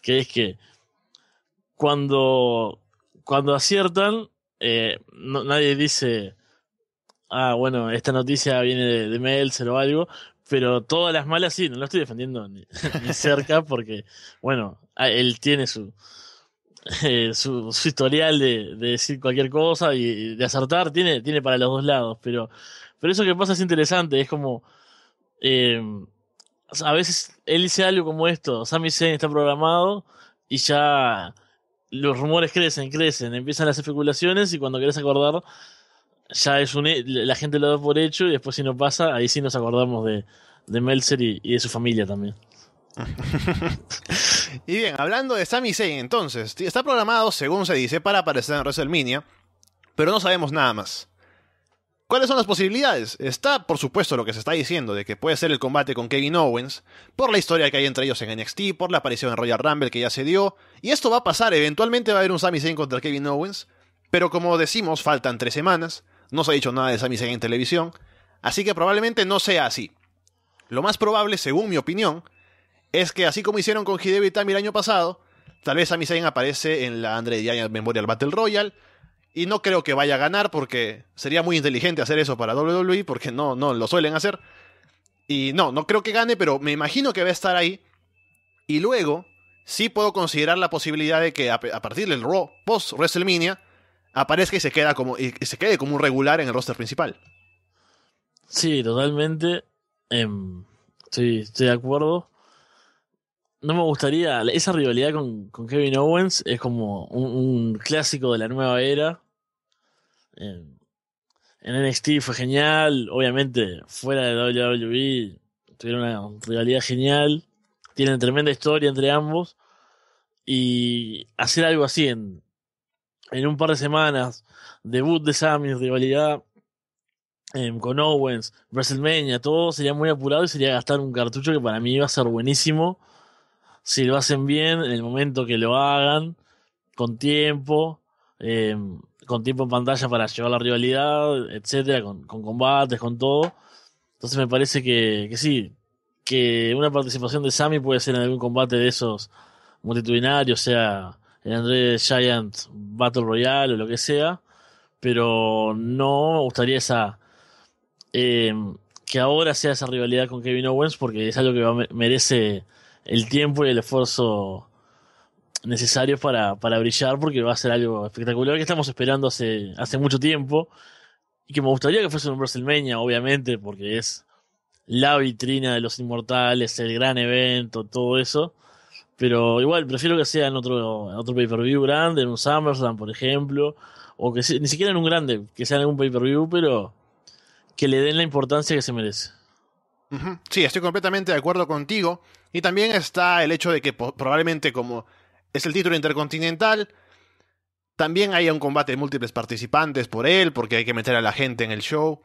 que es que cuando, cuando aciertan, eh, nadie dice, ah, bueno, esta noticia viene de, de Meltzer o algo, pero todas las malas sí, no lo estoy defendiendo ni <laughs> cerca porque, bueno, él tiene su, eh, su, historial de, decir cualquier cosa y de acertar tiene, tiene para los dos lados, pero, pero eso que pasa es interesante, es como... Eh, a veces él dice algo como esto, Sami Zayn está programado y ya los rumores crecen, crecen, empiezan las especulaciones y cuando querés acordar ya es la gente lo da por hecho y después si no pasa, ahí sí nos acordamos de, de Meltzer y de su familia también. <laughs> y bien, hablando de Sami Zayn, entonces, está programado, según se dice, para aparecer en WrestleMania, pero no sabemos nada más. ¿Cuáles son las posibilidades? Está, por supuesto, lo que se está diciendo, de que puede ser el combate con Kevin Owens, por la historia que hay entre ellos en NXT, por la aparición en Royal Rumble que ya se dio, y esto va a pasar, eventualmente va a haber un Sami Zayn contra Kevin Owens, pero como decimos, faltan tres semanas, no se ha dicho nada de Sami Zayn en televisión, así que probablemente no sea así. Lo más probable, según mi opinión, es que así como hicieron con Hideo Itami el año pasado, tal vez Sami Zayn aparece en la Andre Diana Memorial Battle Royale y no creo que vaya a ganar porque sería muy inteligente hacer eso para WWE porque no, no lo suelen hacer. Y no, no creo que gane, pero me imagino que va a estar ahí. Y luego, sí puedo considerar la posibilidad de que a, partir del Raw post WrestleMania aparezca y se, queda como, y se quede como un regular en el roster principal. Sí, totalmente. Eh, sí, estoy de acuerdo no me gustaría. Esa rivalidad con, Kevin Owens es como un, clásico de la nueva era. En, NXT fue genial. Obviamente, fuera de WWE tuvieron una rivalidad genial. Tienen tremenda historia entre ambos. Y hacer algo así en, en un par de semanas, debut de Sami, rivalidad em, con Owens, WrestleMania, todo sería muy apurado y sería gastar un cartucho que para mí iba a ser buenísimo si lo hacen bien, en el momento que lo hagan, con tiempo, eh, con tiempo en pantalla para llevar la rivalidad, etcétera, con, con combates, con todo. Entonces me parece que, sí, que una participación de Sami puede ser en algún combate de esos multitudinarios, sea en André Giant Battle Royale o lo que sea, pero no me gustaría esa. Eh, que ahora sea esa rivalidad con Kevin Owens porque es algo que merece el tiempo y el esfuerzo Necesario para, para brillar, porque va a ser algo espectacular que estamos esperando hace, hace mucho tiempo. Y que me gustaría que fuese un WrestleMania, obviamente, porque es la vitrina de los inmortales, el gran evento, todo eso. Pero igual, prefiero que sea en otro, otro pay-per-view grande, en un SummerSlam, por ejemplo. O que ni siquiera en un grande, que sea en algún pay-per-view, pero que le den la importancia que se merece. Sí, estoy completamente de acuerdo contigo. Y también está el hecho de que probablemente como es el título intercontinental, también haya un combate de múltiples participantes por él, porque hay que meter a la gente en el show.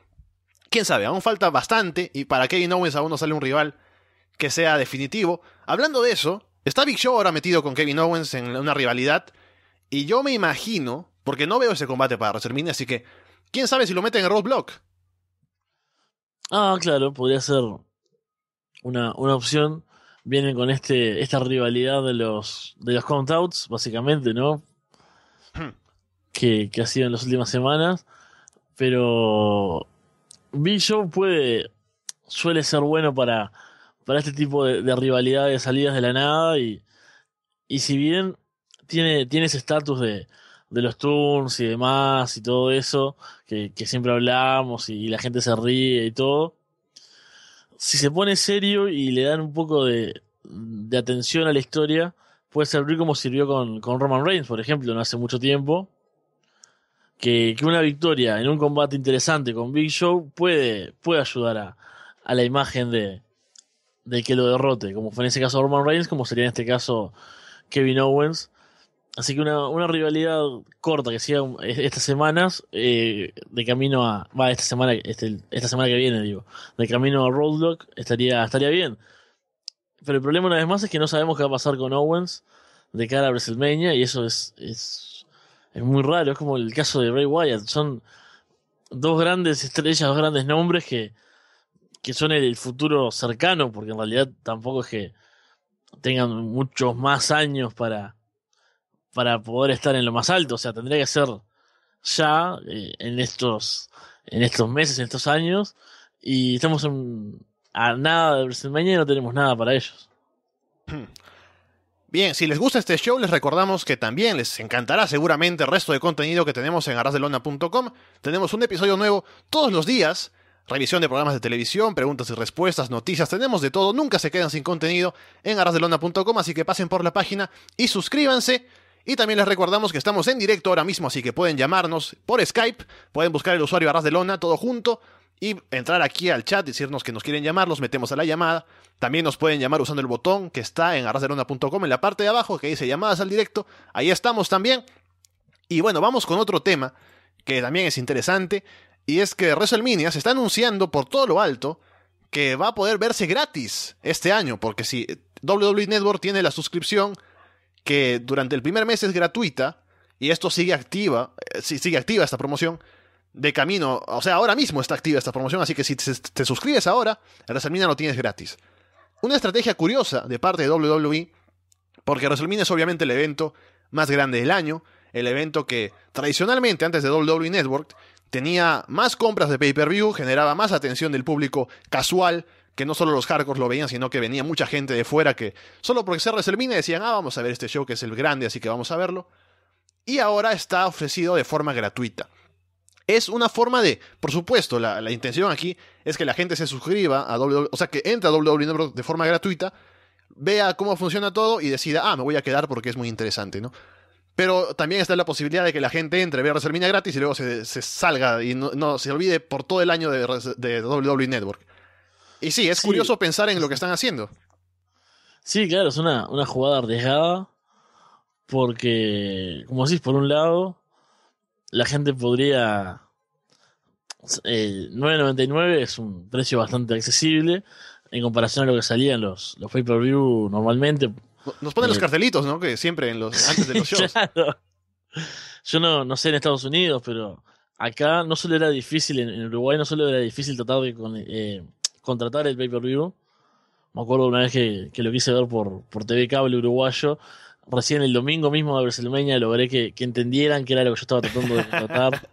Quién sabe, aún falta bastante y para Kevin Owens aún no sale un rival que sea definitivo. Hablando de eso, está Big Show ahora metido con Kevin Owens en una rivalidad y yo me imagino, porque no veo ese combate para WrestleMania, así que quién sabe si lo meten en Roadblock. Ah, claro, podría ser una, una opción vienen con este, esta rivalidad de los, de los countouts, básicamente, ¿no? Hmm. que, ha sido en las últimas semanas. Pero B Show puede, suele ser bueno para, para este tipo de, rivalidad de salidas de la nada. Y, si bien tiene, tiene ese estatus de, los turns y demás y todo eso, que, siempre hablamos y la gente se ríe y todo si se pone serio y le dan un poco de, atención a la historia, puede servir como sirvió con, con, Roman Reigns, por ejemplo, no hace mucho tiempo. Que, una victoria en un combate interesante con Big Show puede, puede ayudar a, la imagen de, de que lo derrote, como fue en ese caso Roman Reigns, como sería en este caso Kevin Owens, Así que una, una rivalidad corta que siga estas semanas, eh, de camino a. Va, esta semana, este, esta semana que viene, digo. De camino a Roadblock estaría, estaría bien. Pero el problema, una vez más, es que no sabemos qué va a pasar con Owens de cara a WrestleMania, y eso es, es, es muy raro. Es como el caso de Ray Wyatt. Son dos grandes estrellas, dos grandes nombres que, que son el futuro cercano, porque en realidad tampoco es que tengan muchos más años para para poder estar en lo más alto. O sea, tendría que ser ya eh, en estos en estos meses, en estos años, y estamos en, a nada de y no tenemos nada para ellos. Hmm. Bien, si les gusta este show, les recordamos que también les encantará seguramente el resto de contenido que tenemos en arrasdelona.com. Tenemos un episodio nuevo todos los días. Revisión de programas de televisión, preguntas y respuestas, noticias, tenemos de todo, nunca se quedan sin contenido en arrasdelona.com, así que pasen por la página y suscríbanse. Y también les recordamos que estamos en directo ahora mismo, así que pueden llamarnos por Skype, pueden buscar el usuario Arras de Lona, todo junto, y entrar aquí al chat, decirnos que nos quieren llamar, los metemos a la llamada. También nos pueden llamar usando el botón que está en arrasdelona.com en la parte de abajo que dice llamadas al directo. Ahí estamos también. Y bueno, vamos con otro tema que también es interesante, y es que Resolminia se está anunciando por todo lo alto que va a poder verse gratis este año, porque si WWE Network tiene la suscripción que durante el primer mes es gratuita y esto sigue activa, eh, sigue activa esta promoción de camino, o sea, ahora mismo está activa esta promoción, así que si te, suscribes ahora, WrestleMania lo tienes gratis. Una estrategia curiosa de parte de WWE, porque WrestleMania es obviamente el evento más grande del año, el evento que tradicionalmente antes de WWE Network tenía más compras de pay-per-view, generaba más atención del público casual, que no solo los hardcore lo veían, sino que venía mucha gente de fuera que solo porque se reservina decían, ah, vamos a ver este show que es el grande, así que vamos a verlo. Y ahora está ofrecido de forma gratuita. Es una forma de, por supuesto, la, intención aquí es que la gente se suscriba a WWE, o sea, que entre a WWE de forma gratuita, vea cómo funciona todo y decida, ah, me voy a quedar porque es muy interesante, ¿no? Pero también está la posibilidad de que la gente entre, vea WrestleMania gratis y luego se, salga y no, se olvide por todo el año de, de WWE Network. Y sí, es curioso pensar en lo que están haciendo. Sí, claro, es una, jugada arriesgada. Porque, como decís, por un lado, la gente podría. 9.99 eh, es un precio bastante accesible en comparación a lo que salían los, los pay-per-view normalmente. Nos ponen los eh, cartelitos, ¿no? Que siempre en los, antes de los <laughs> shows. Yo no, no sé en Estados Unidos, pero acá no solo era difícil, en, Uruguay no solo era difícil tratar de con, eh, contratar el pay-per-view. Me acuerdo una vez que, lo quise ver por, por TV Cable uruguayo. Recién el domingo mismo de WrestleMania logré que, entendieran que era lo que yo estaba tratando de contratar.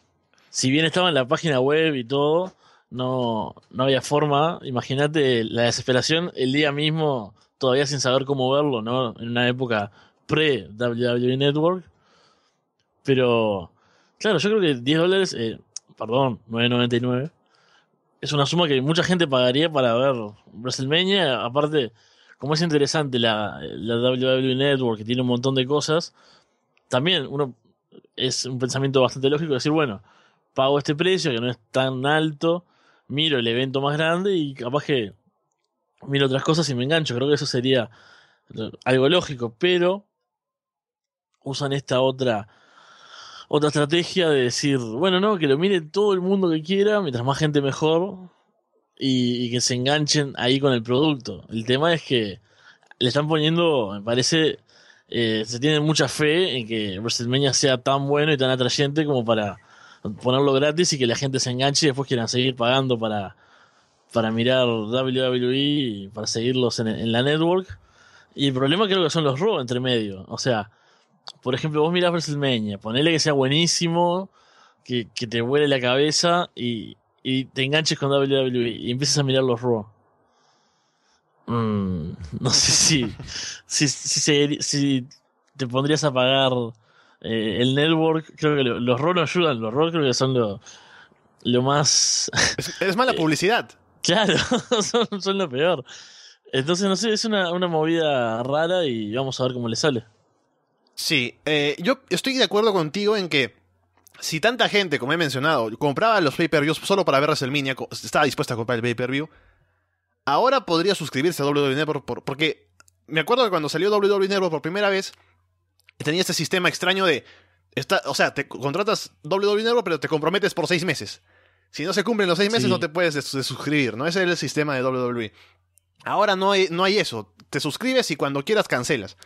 <laughs> si bien estaba en la página web y todo, no, no había forma. Imagínate la desesperación el día mismo, todavía sin saber cómo verlo, ¿no? En una época pre-WWE Network. Pero, claro, yo creo que 10 dólares, eh, perdón, 9.99, es una suma que mucha gente pagaría para ver WrestleMania. Aparte, como es interesante la, la WWE Network, que tiene un montón de cosas, también uno es un pensamiento bastante lógico decir, bueno, pago este precio que no es tan alto, miro el evento más grande y capaz que miro otras cosas y me engancho. Creo que eso sería algo lógico, pero usan esta otra otra estrategia de decir, bueno, no, que lo mire todo el mundo que quiera, mientras más gente mejor, y, que se enganchen ahí con el producto. El tema es que le están poniendo, me parece, eh, se tiene mucha fe en que WrestleMania sea tan bueno y tan atrayente como para ponerlo gratis y que la gente se enganche y después quieran seguir pagando para, para mirar WWE y para seguirlos en, la network. Y el problema creo que son los Raw entre medio. O sea, por ejemplo, vos mirás WrestleMania, ponele que sea buenísimo, que, te vuele la cabeza y, te enganches con WWE y empiezas a mirar los Raw. Mm, no sé <laughs> si, si, si, te pondrías a pagar eh, el network. Creo que los Raw no ayudan, los Raw creo que son lo, lo más. <laughs> Es, mala eh, publicidad. claro, <laughs> son, son, lo peor. Entonces, no sé, es una movida rara y vamos a ver cómo le sale. Sí, eh, yo estoy de acuerdo contigo en que si tanta gente, como he mencionado, compraba los pay-per-views solo para ver WrestleMania, estaba dispuesta a comprar el pay-per-view, ahora podría suscribirse a WWE Network porque me acuerdo que cuando salió WWE Network por primera vez, tenía este sistema extraño de, está, o sea, te contratas WWE Network pero te comprometes por seis meses. Si no se cumplen los seis meses no te puedes suscribir, ¿no? Ese es el sistema de WWE. Ahora no no hay eso. Te suscribes y cuando quieras cancelas.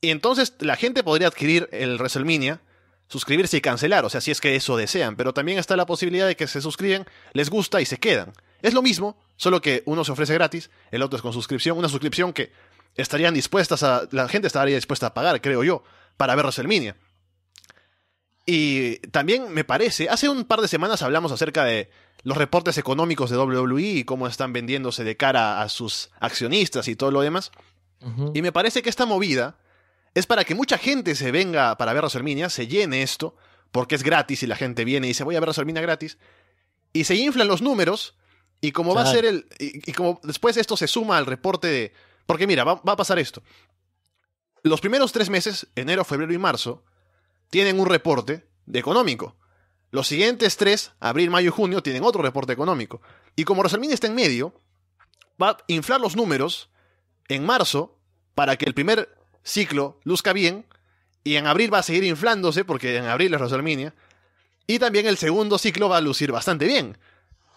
Y entonces la gente podría adquirir el WrestleMania, suscribirse y cancelar, o sea, si es que eso desean, pero también está la posibilidad de que se suscriben, les gusta y se quedan. Es lo mismo, solo que uno se ofrece gratis, el otro es con suscripción, una suscripción que estarían dispuestas a, la gente estaría dispuesta a pagar, creo yo, para ver WrestleMania. Y también me parece, hace un par de semanas hablamos acerca de los reportes económicos de WWE y cómo están vendiéndose de cara a sus accionistas y todo lo demás. Y me parece que esta movida es para que mucha gente se venga para ver WrestleMania, se llene esto, porque es gratis y la gente viene y dice, voy a ver WrestleMania gratis, y se inflan los números, y como va a ser el... Y, como después esto se suma al reporte de... Porque mira, va, a pasar esto. Los primeros tres meses, enero, febrero y marzo, tienen un reporte de económico. Los siguientes tres, abril, mayo y junio, tienen otro reporte económico. Y como WrestleMania está en medio, va a inflar los números en marzo para que el primer ciclo luzca bien. Y en abril va a seguir inflándose, porque en abril es WrestleMania. Y también el segundo ciclo va a lucir bastante bien.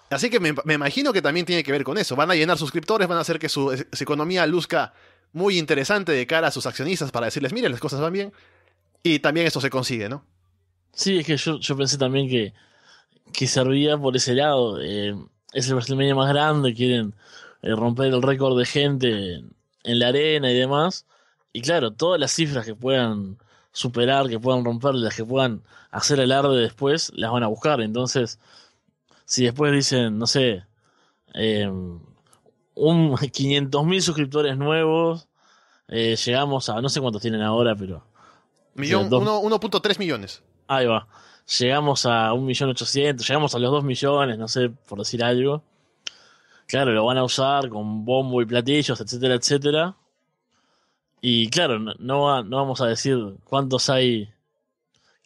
Así que me, imagino que también tiene que ver con eso. Van a llenar suscriptores, van a hacer que su, economía luzca muy interesante de cara a sus accionistas para decirles, miren, las cosas van bien. Y también eso se consigue, ¿no? Sí, es que yo, pensé también que, que servía por ese lado. Eh, es el WrestleMania más grande, quieren eh, romper el récord de gente en la arena y demás. Y claro, todas las cifras que puedan superar, que puedan romper, las que puedan hacer el arde después, las van a buscar. Entonces, si después dicen, no sé, eh, un 500.000 <laughs> suscriptores nuevos, eh, llegamos a, no sé cuántos tienen ahora, pero... 1.3 millones. Ahí va. Llegamos a 1.800.000, llegamos a los 2 millones, no sé, por decir algo. Claro, lo van a usar con bombo y platillos, etcétera, etcétera. Y claro, no, vamos a decir cuántos hay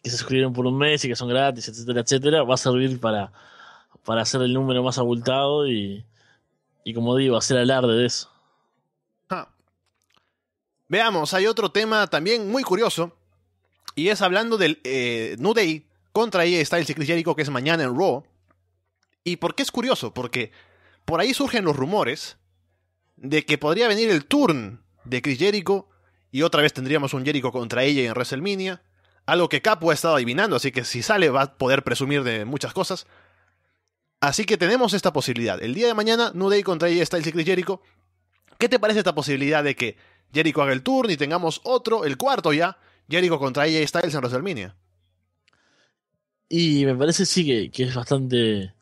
que se suscribieron por un mes y que son gratis, etcétera, etcétera. Va a servir para, para hacer el número más abultado y, y como digo, hacer alarde de eso. Ah. Veamos, hay otro tema también muy curioso. Y es hablando del eh, New Day contra ahí está el Chris que es mañana en Raw. ¿Y por qué es curioso? Porque por ahí surgen los rumores de que podría venir el turn de Chris Jericho, y otra vez tendríamos un Jericho contra ella en WrestleMania, algo que Capo ha estado adivinando, así que si sale va a poder presumir de muchas cosas. Así que tenemos esta posibilidad. El día de mañana, New contra contra ella Styles y Chris Jericho. ¿Qué te parece esta posibilidad de que Jericho haga el turn y tengamos otro, el cuarto ya, Jericho contra y Styles en WrestleMania? Y me parece sí que, que es bastante,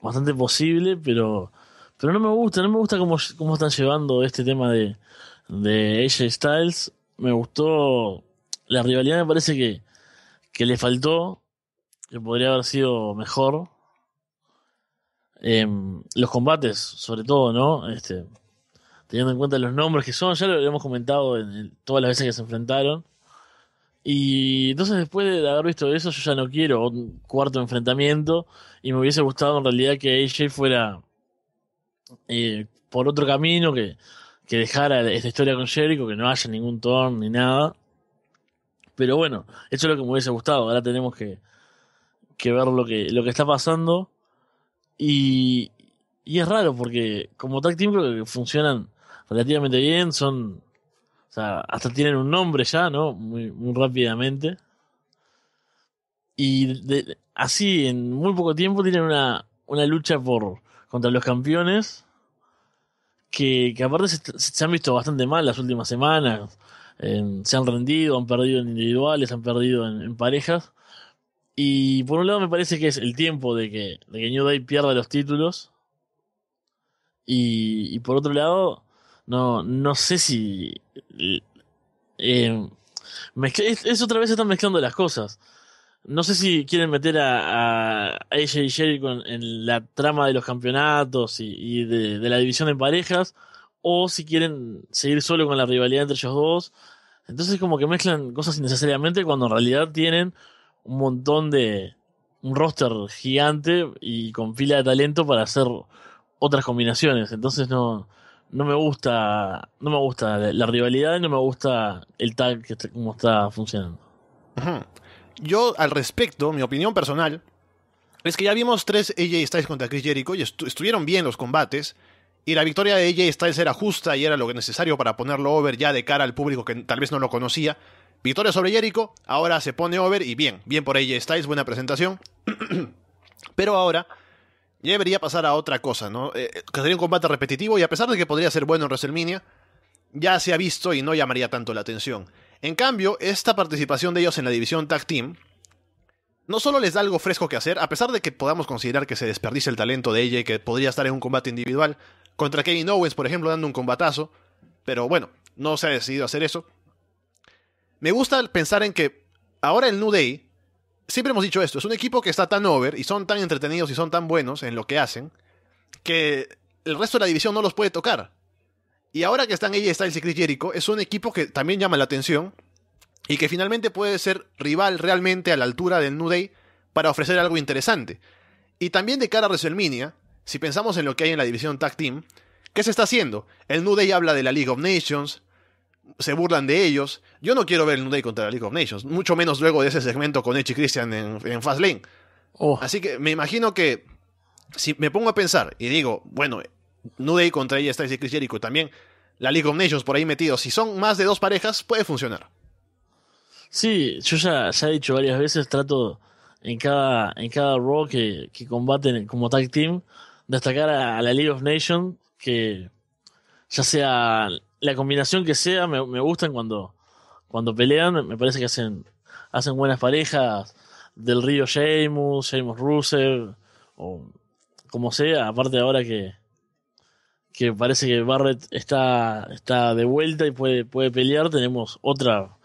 bastante posible, pero pero no me gusta, no me gusta cómo, cómo están llevando este tema de, de AJ Styles. Me gustó. La rivalidad me parece que, le faltó, que podría haber sido mejor. Em, los combates, sobre todo, ¿no? Este, teniendo en cuenta los nombres que son, ya lo habíamos comentado en todas las veces que se enfrentaron. Y entonces después de haber visto eso, yo ya no quiero un cuarto enfrentamiento y me hubiese gustado en realidad que AJ fuera por otro camino que, que dejara esta historia con Jericho, que no haya ningún turn ni nada. Pero bueno, eso es lo que me hubiese gustado. Ahora tenemos que, que ver lo que, lo que está pasando. Y, y es raro porque como tag team que funcionan relativamente bien, son... O sea, hasta tienen un nombre ya, ¿no? Muy, muy rápidamente. Y así, en muy poco tiempo tienen una, una lucha por contra los campeones que, aparte se, han visto bastante mal las últimas semanas. se han rendido, han perdido en individuales, han perdido en, parejas. Y por un lado me parece que es el tiempo de que, de que New Day pierda los títulos. Y, por otro lado, no, no sé si... Eh, eh es, es, otra vez están mezclando las cosas. No sé si quieren meter a, AJ y Jerry en, la trama de los campeonatos y, de, la división en parejas, o si quieren seguir solo con la rivalidad entre ellos dos. Entonces como que mezclan cosas innecesariamente cuando en realidad tienen un montón de... un roster gigante y con fila de talento para hacer otras combinaciones. Entonces no, no me gusta, no me gusta la, rivalidad y no me gusta el tag que como está funcionando. Ajá yo al respecto, mi opinión personal, es que ya vimos tres AJ Styles contra Chris Jericho y estuvieron bien los combates. Y la victoria de AJ Styles era justa y era lo necesario para ponerlo over ya de cara al público que tal vez no lo conocía. Victoria sobre Jericho, ahora se pone over y bien, bien por AJ Styles, buena presentación. <clears throat> Pero ahora ya debería pasar a otra cosa, ¿no? Eh, eh, que sería un combate repetitivo y a pesar de que podría ser bueno en WrestleMania, ya se ha visto y no llamaría tanto la atención. En cambio, esta participación de ellos en la división Tag Team no solo les da algo fresco que hacer, a pesar de que podamos considerar que se desperdicia el talento de ella y que podría estar en un combate individual contra Kevin Owens, por ejemplo, dando un combatazo, pero bueno, no se ha decidido hacer eso. Me gusta pensar en que ahora el New Day, siempre hemos dicho esto, es un equipo que está tan over y son tan entretenidos y son tan buenos en lo que hacen que el resto de la división no los puede tocar. Y ahora que están ella está el y Jericho, es un equipo que también llama la atención y que finalmente puede ser rival realmente a la altura del New Day para ofrecer algo interesante. Y también de cara a Resolminia, si pensamos en lo que hay en la división Tag Team, ¿qué se está haciendo? El New Day habla de la League of Nations, se burlan de ellos. Yo no quiero ver el New Day contra la League of Nations, mucho menos luego de ese segmento con Edge y Christian en, fast Fastlane. Oh. Así que me imagino que si me pongo a pensar y digo, bueno, Nudey contra ella está y Chris Jericho. También la League of Nations por ahí metido. Si son más de dos parejas, puede funcionar. Sí, yo ya, he dicho varias veces, trato en cada, en cada Raw que, combaten como tag team, destacar a, la League of Nations, que ya sea la combinación que sea, me, gustan cuando, cuando pelean, me parece que hacen, hacen buenas parejas del Río Sheamus, Sheamus Rusev, o como sea, aparte ahora que, que parece que Barrett está, está de vuelta y puede, puede pelear. Tenemos otra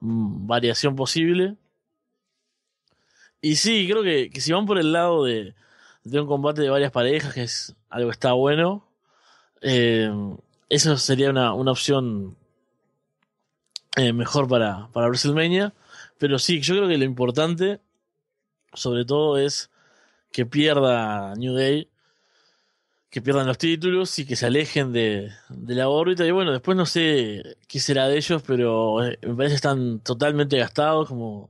mm, variación posible. Y sí, creo que, si van por el lado de, un combate de varias parejas, que es algo que está bueno, esa eh, eso sería una, opción eh, mejor para, para WrestleMania. Pero sí, yo creo que lo importante, sobre todo, es que pierda New Day que pierdan los títulos y que se alejen de, la órbita. Y bueno, después no sé qué será de ellos, pero eh, me parece que están totalmente gastados, como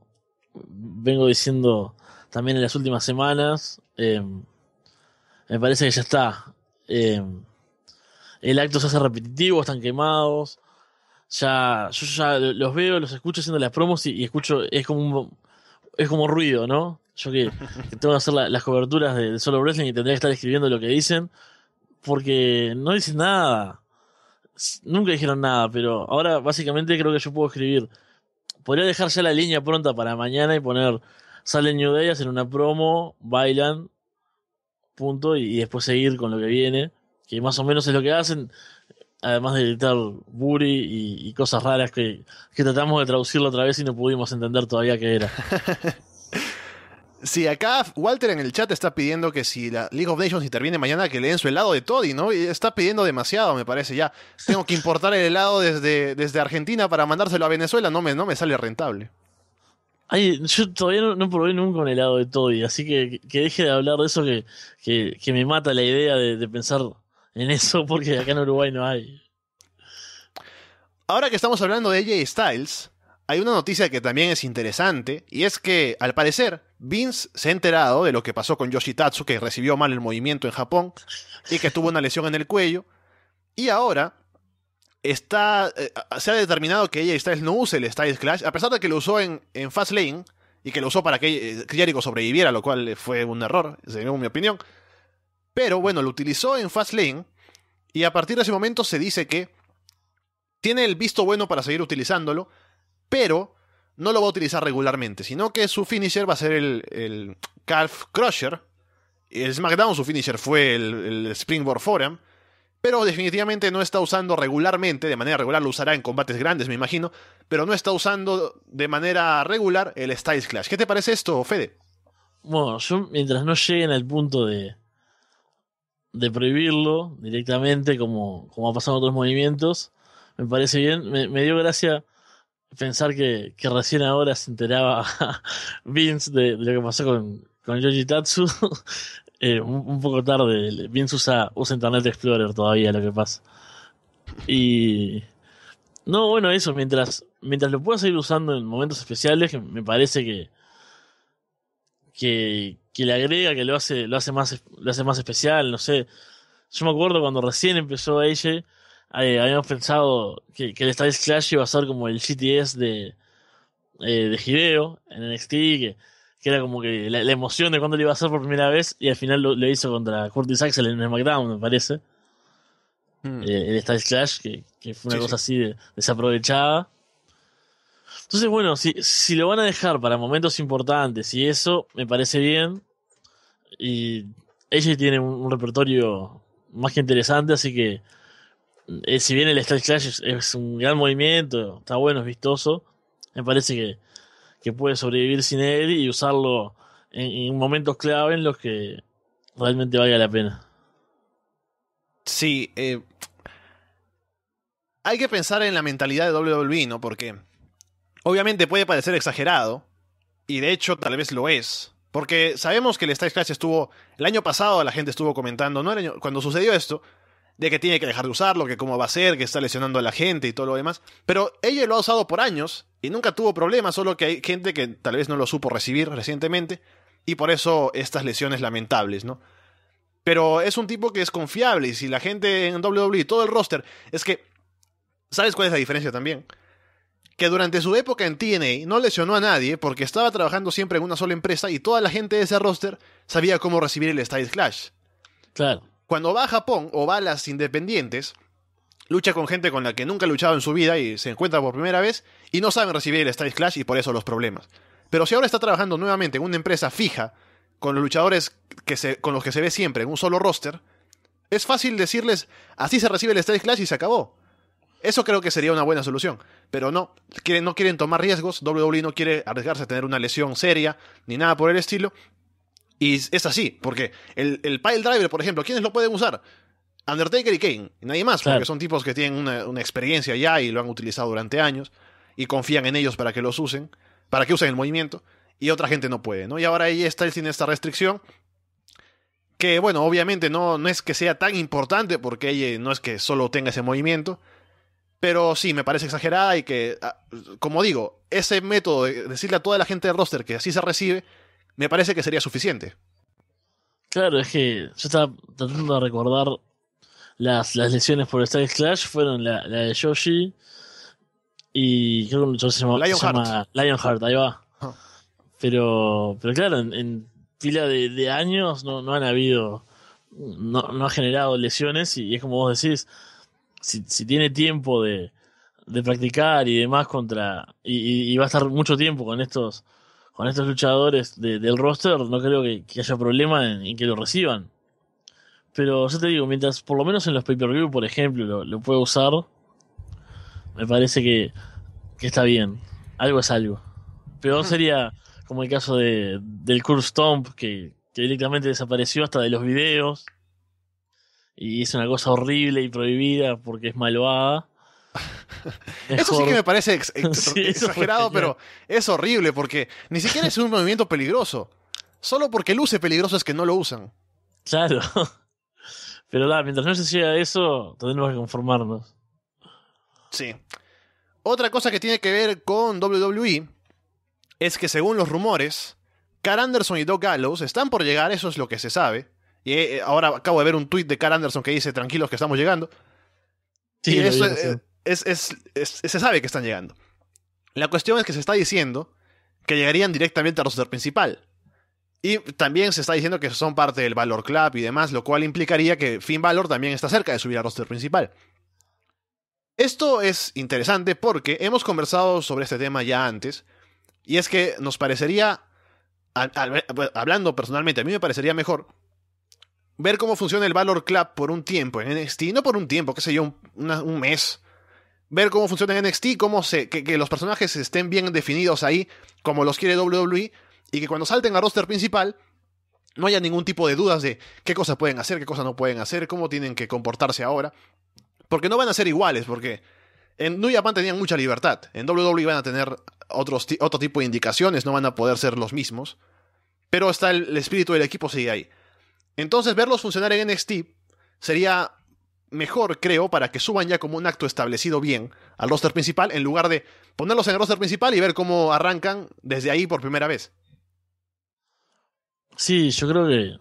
vengo diciendo también en las últimas semanas. Em, me parece que ya está. Em, el acto se hace repetitivo, están quemados. Ya, yo ya los veo, los escucho haciendo las promos y, y escucho, es como un, es como ruido, ¿no? Yo que, <laughs> tengo que hacer las coberturas de, Solo Wrestling y tendría que estar escribiendo lo que dicen, porque no dicen nada. Nunca dijeron nada, pero ahora básicamente creo que yo puedo escribir. Podría dejar ya la línea pronta para mañana y poner salen New Day, hacen una promo, bailan, punto, y después seguir con lo que viene, que más o menos es lo que hacen además de editar Buri y, cosas raras que, tratamos de traducirlo otra vez y no pudimos entender todavía qué era. <laughs> Sí, acá Walter en el chat está pidiendo que si la League of Nations interviene mañana, que le den su helado de Toddy, ¿no? Y está pidiendo demasiado, me parece ya. Tengo que importar el helado desde, desde Argentina para mandárselo a Venezuela, no me, no me sale rentable. Ay, yo todavía no, probé nunca un helado de Toddy, así que, que deje de hablar de eso que, que, me mata la idea de pensar en eso porque acá en Uruguay no hay. Ahora que estamos hablando de AJ Styles, hay una noticia que también es interesante, y es que, al parecer, Vince se ha enterado de lo que pasó con Yoshitatsu, que recibió mal el movimiento en Japón, y que tuvo una lesión en el cuello, y ahora está, eh, se ha determinado que AJ Styles no use el Styles Clash, a pesar de que lo usó en, Fast Lane y que lo usó para que eh, sobreviviera, lo cual fue un error, según mi opinión. Pero bueno, lo utilizó en Fastlane y a partir de ese momento se dice que tiene el visto bueno para seguir utilizándolo, pero no lo va a utilizar regularmente, sino que su finisher va a ser el, el Calf Crusher. El SmackDown, su finisher fue el, Springboard Forum. Pero definitivamente no está usando regularmente, de manera regular lo usará en combates grandes, me imagino, pero no está usando de manera regular el Style Clash. ¿Qué te parece esto, Fede? Bueno, mientras no lleguen al punto de, de prohibirlo directamente, como, como ha pasado en otros movimientos, me parece bien. Me, dio gracia pensar que, recién ahora se enteraba <laughs> Vince de, lo que pasó con, con Yoji Tatsu. <laughs> Eh, un, poco tarde, Vince usa, usa Internet Explorer todavía, lo que pasa. Y. No, bueno, eso, mientras, mientras lo pueda seguir usando en momentos especiales, me parece que, que, que le agrega, que lo hace, lo hace más, lo hace más especial, no sé. Yo me acuerdo cuando recién empezó ella, eh, habíamos pensado que, el Styles Clash iba a ser como el GTS de, eh, de en NXT, que, que era como que la, emoción de cuando lo iba a hacer por primera vez, y al final lo, hizo contra Curtis Axel en el SmackDown, me parece. Hmm. Eh, el Styles Clash, que, fue una cosa así desaprovechada. Entonces, bueno, si, si lo van a dejar para momentos importantes y eso, me parece bien. Y ella tiene un, repertorio más que interesante, así que eh, si bien el Style Clash es, un gran movimiento, está bueno, es vistoso, me parece que, que puede sobrevivir sin él y usarlo en, momentos clave en los que realmente valga la pena. Sí, eh, hay que pensar en la mentalidad de WWE, ¿no? Porque obviamente puede parecer exagerado, y de hecho tal vez lo es, porque sabemos que el Style Clash estuvo. El año pasado la gente estuvo comentando, ¿no? cuando sucedió esto, de que tiene que dejar de usarlo, que cómo va a ser, que está lesionando a la gente y todo lo demás. Pero ella lo ha usado por años y nunca tuvo problemas, solo que hay gente que tal vez no lo supo recibir recientemente y por eso estas lesiones lamentables, ¿no? Pero es un tipo que es confiable y si la gente en WWE, todo el roster, es que. ¿Sabes cuál es la diferencia también? que durante su época en TNA no lesionó a nadie porque estaba trabajando siempre en una sola empresa y toda la gente de ese roster sabía cómo recibir el Style Clash. Claro. Cuando va a Japón o va a las independientes, lucha con gente con la que nunca ha luchado en su vida y se encuentra por primera vez y no saben recibir el Style Clash y por eso los problemas. Pero si ahora está trabajando nuevamente en una empresa fija, con los luchadores con los que se ve siempre en un solo roster, es fácil decirles, así se recibe el Style Clash y se acabó. Eso creo que sería una buena solución, pero no, quieren, no quieren tomar riesgos, WWE no quiere arriesgarse a tener una lesión seria ni nada por el estilo. Y es así, porque el, el pile driver, por ejemplo, ¿quiénes lo pueden usar? Undertaker y Kane, nadie más, porque son tipos que tienen una, experiencia ya y lo han utilizado durante años y confían en ellos para que los usen, para que usen el movimiento, y otra gente no puede, ¿no? Y ahora ahí está sin esta restricción, que bueno, obviamente no, no es que sea tan importante porque ella no es que solo tenga ese movimiento, pero sí, me parece exagerada y que, ah, como digo, ese método de decirle a toda la gente del roster que así se recibe, me parece que sería suficiente. Claro, es que yo estaba tratando de recordar las, las lesiones por Style Clash, fueron la, de Yoshi y creo que un se llama Lionheart, ahí va. Ah. Pero, pero claro, en, fila de, de, años no, no han habido, no, no ha generado lesiones y es como vos decís, si, tiene tiempo de, practicar y demás contra y, va a estar mucho tiempo con estos con estos luchadores del roster no creo que, haya problema en, que lo reciban pero yo te digo mientras por lo menos en los pay-per-view por ejemplo lo, lo puede usar me parece que, está bien algo es algo peor sería como el caso de, del Curse Stomp que directamente desapareció hasta de los videos y es una cosa horrible y prohibida porque es malvada. <laughs> Eso sí que me parece <laughs> exagerado, pero es horrible porque ni siquiera es un movimiento peligroso. Solo porque luce peligroso es que no lo usan. Claro. <laughs> Pero nada, mientras no se eso, tenemos que conformarnos. Sí. Otra cosa que tiene que ver con WWE es que según los rumores, Karl Anderson y Doc Gallows están por llegar, eso es lo que se sabe, eh, ahora acabo de ver un tweet de Carl Anderson que dice, tranquilos que estamos llegando. y eso es, se sabe que están llegando. La cuestión es que se está diciendo que llegarían directamente al roster principal. Y también se está diciendo que son parte del Valor Club y demás, lo cual implicaría que Finn Valor también está cerca de subir al roster principal. Esto es interesante porque hemos conversado sobre este tema ya antes, y es que nos parecería, hablando personalmente, a mí me parecería mejor ver cómo funciona el Valor Club por un tiempo en NXT, no por un tiempo, qué sé yo, un, mes. Ver cómo funciona en NXT, cómo se, que, los personajes estén bien definidos ahí, como los quiere WWE, y que cuando salten a roster principal, no haya ningún tipo de dudas de qué cosas pueden hacer, qué cosas no pueden hacer, cómo tienen que comportarse ahora. Porque no van a ser iguales, porque en New Japan tenían mucha libertad. En WWE van a tener otros, otro tipo de indicaciones, no van a poder ser los mismos. Pero está el espíritu del equipo sigue ahí. Entonces verlos funcionar en NXT sería mejor, creo, para que suban ya como un acto establecido bien al roster principal, en lugar de ponerlos en el roster principal y ver cómo arrancan desde ahí por primera vez. Sí, yo creo que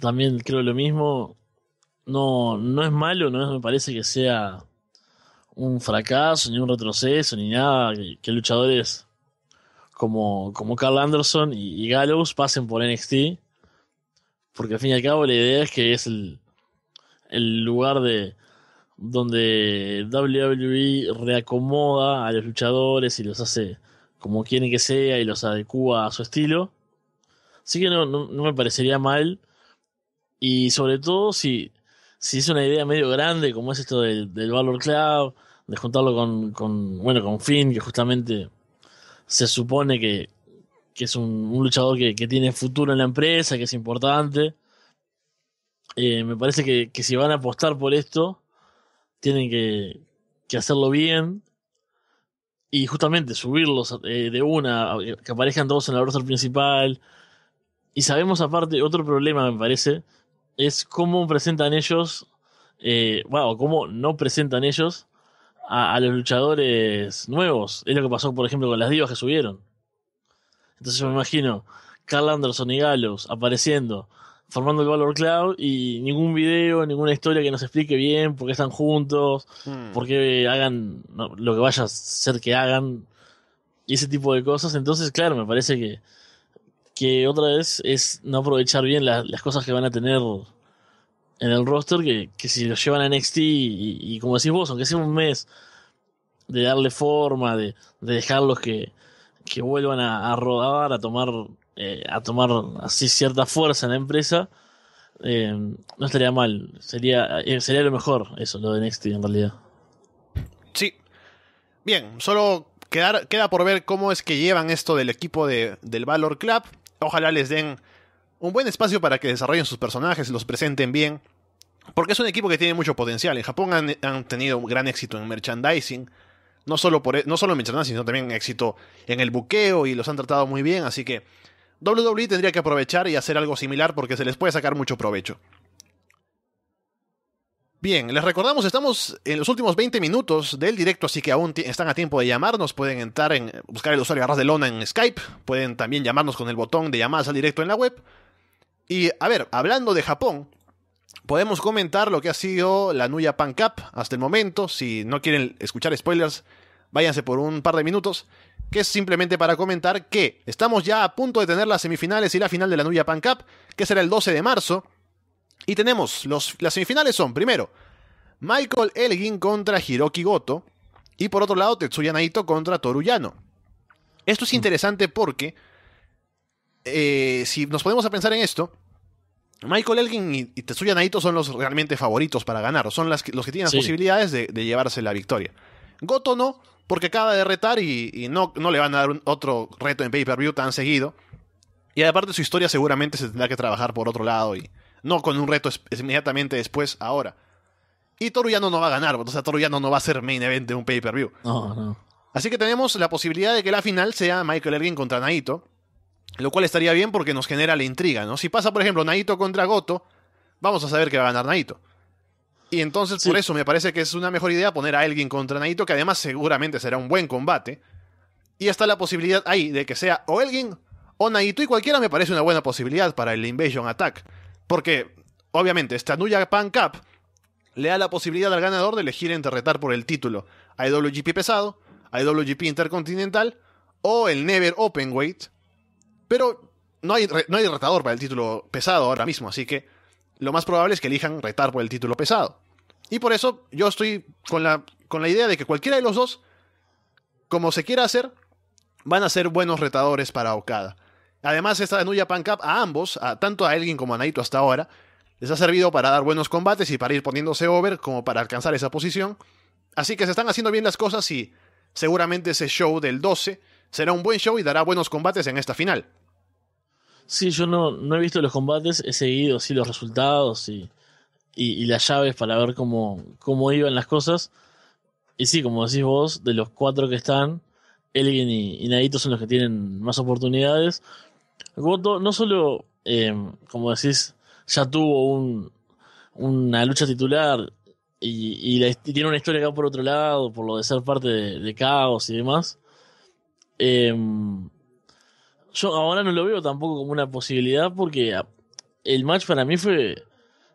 también creo lo mismo. No, no es malo, no me parece que sea un fracaso, ni un retroceso, ni nada, que, luchadores como, como Carl Anderson y, y Gallows pasen por NXT porque al fin y al cabo la idea es que es el, lugar de donde WWE reacomoda a los luchadores y los hace como quieren que sea y los adecua a su estilo. Así que no, me parecería mal. Y sobre todo si, es una idea medio grande, como es esto del, Valor Club, de juntarlo con, con, bueno, con Finn, que justamente se supone que que es un, luchador que, tiene futuro en la empresa, que es importante. Eh, me parece que, si van a apostar por esto, tienen que, hacerlo bien y justamente subirlos eh, de una, que aparezcan todos en la roster principal. Y sabemos aparte, otro problema me parece, es cómo presentan ellos, eh, bueno, cómo no presentan ellos a los luchadores nuevos. Es lo que pasó, por ejemplo, con las divas que subieron entonces me imagino Carl Anderson y Gallows apareciendo, formando el Valor Cloud y ningún video, ninguna historia que nos explique bien por qué están juntos, hmm. por qué hagan lo que vaya a ser que hagan y ese tipo de cosas. Entonces, claro, me parece que, que otra vez es no aprovechar bien las cosas que van a tener en el roster que, que si los llevan a NXT y, como decís vos, aunque sea un mes de darle forma, de, de dejarlos que, que vuelvan a, rodar, a tomar, eh, a tomar así cierta fuerza en la empresa, eh, no estaría mal. Sería, eh, sería lo mejor eso, lo de NXT en realidad. Sí. Bien, solo queda por ver cómo es que llevan esto del equipo del Valor Club. Ojalá les den un buen espacio para que desarrollen sus personajes, los presenten bien. Porque es un equipo que tiene mucho potencial. En Japón han, han tenido gran éxito en merchandising no solo, por, e, no solo en sino también éxito en el buqueo y los han tratado muy bien, así que WWE tendría que aprovechar y hacer algo similar porque se les puede sacar mucho provecho. Bien, les recordamos, estamos en los últimos 20 minutos del directo, así que aún están a tiempo de llamarnos. Pueden entrar en buscar el usuario Arras de Lona en Skype. Pueden también llamarnos con el botón de llamadas al directo en la web. Y a ver, hablando de Japón, podemos comentar lo que ha sido la Nuya Pan Cup hasta el momento. Si no quieren escuchar spoilers, váyanse por un par de minutos. Que es simplemente para comentar que estamos ya a punto de tener las semifinales y la final de la Nuya Pan Cup, que será el 12 de marzo. Y tenemos, los, las semifinales son, primero, Michael Elgin contra Hiroki Goto. Y por otro lado, Tetsuya Naito contra Toru Esto es mm. interesante porque, eh, si nos ponemos a pensar en esto, Michael Elgin y, Tetsuya Naito son los realmente favoritos para ganar. Son los que tienen las posibilidades de, llevarse la victoria. Goto no, porque acaba de retar y, no, le van a dar otro reto en pay-per-view tan seguido. Y aparte su historia seguramente se tendrá que trabajar por otro lado y no con un reto inmediatamente después, ahora. Y Yano no va a ganar, o sea, Yano no va a ser main event de un pay-per-view. Así que tenemos la posibilidad de que la final sea Michael Elgin contra Naito. Lo cual estaría bien porque nos genera la intriga, ¿no? Si pasa, por ejemplo, Naito contra Goto, vamos a saber que va a ganar Naito. Y entonces, por eso me parece que es una mejor idea poner a alguien contra Naito, que además seguramente será un buen combate. Y está la posibilidad ahí de que sea o Elgin o Naito, y cualquiera me parece una buena posibilidad para el Invasion Attack. Porque, obviamente, esta New pan Cup le da la posibilidad al ganador de elegir entre retar por el título a IWGP pesado, a IWGP Intercontinental o el Never Open Weight. Pero no hay, no hay retador para el título pesado ahora mismo, así que lo más probable es que elijan retar por el título pesado. Y por eso yo estoy con la, con la idea de que cualquiera de los dos, como se quiera hacer, van a ser buenos retadores para Okada. Además, esta New Japan Cup a ambos, a, tanto a alguien como a Naito hasta ahora, les ha servido para dar buenos combates y para ir poniéndose over como para alcanzar esa posición. Así que se están haciendo bien las cosas y seguramente ese show del 12 será un buen show y dará buenos combates en esta final. Sí, yo no, no he visto los combates, he seguido sí los resultados y, y, las llaves para ver cómo, cómo iban las cosas. Y sí, como decís vos, de los cuatro que están, Elgin y, Nadito son los que tienen más oportunidades. Goto no solo, em, como decís, ya tuvo un, una lucha titular y, tiene una historia acá por otro lado, por lo de ser parte de, de Caos y demás. Em, yo ahora no lo veo tampoco como una posibilidad porque el match para mí fue,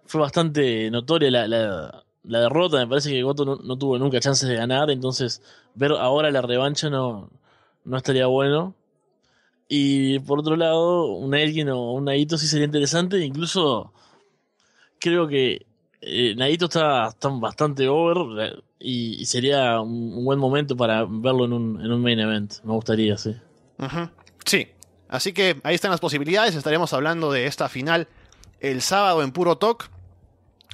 fue bastante notoria la, derrota. Me parece que Goto no, tuvo nunca chances de ganar, entonces ver ahora la revancha no, no estaría bueno. Y por otro lado, un Elgin o un Naito sí sería interesante. Incluso creo que eh, Naito está, bastante over eh, y, sería un, buen momento para verlo en un, en un main event. Me gustaría, sí. Sí, Así que ahí están las posibilidades, estaremos hablando de esta final el sábado en puro talk.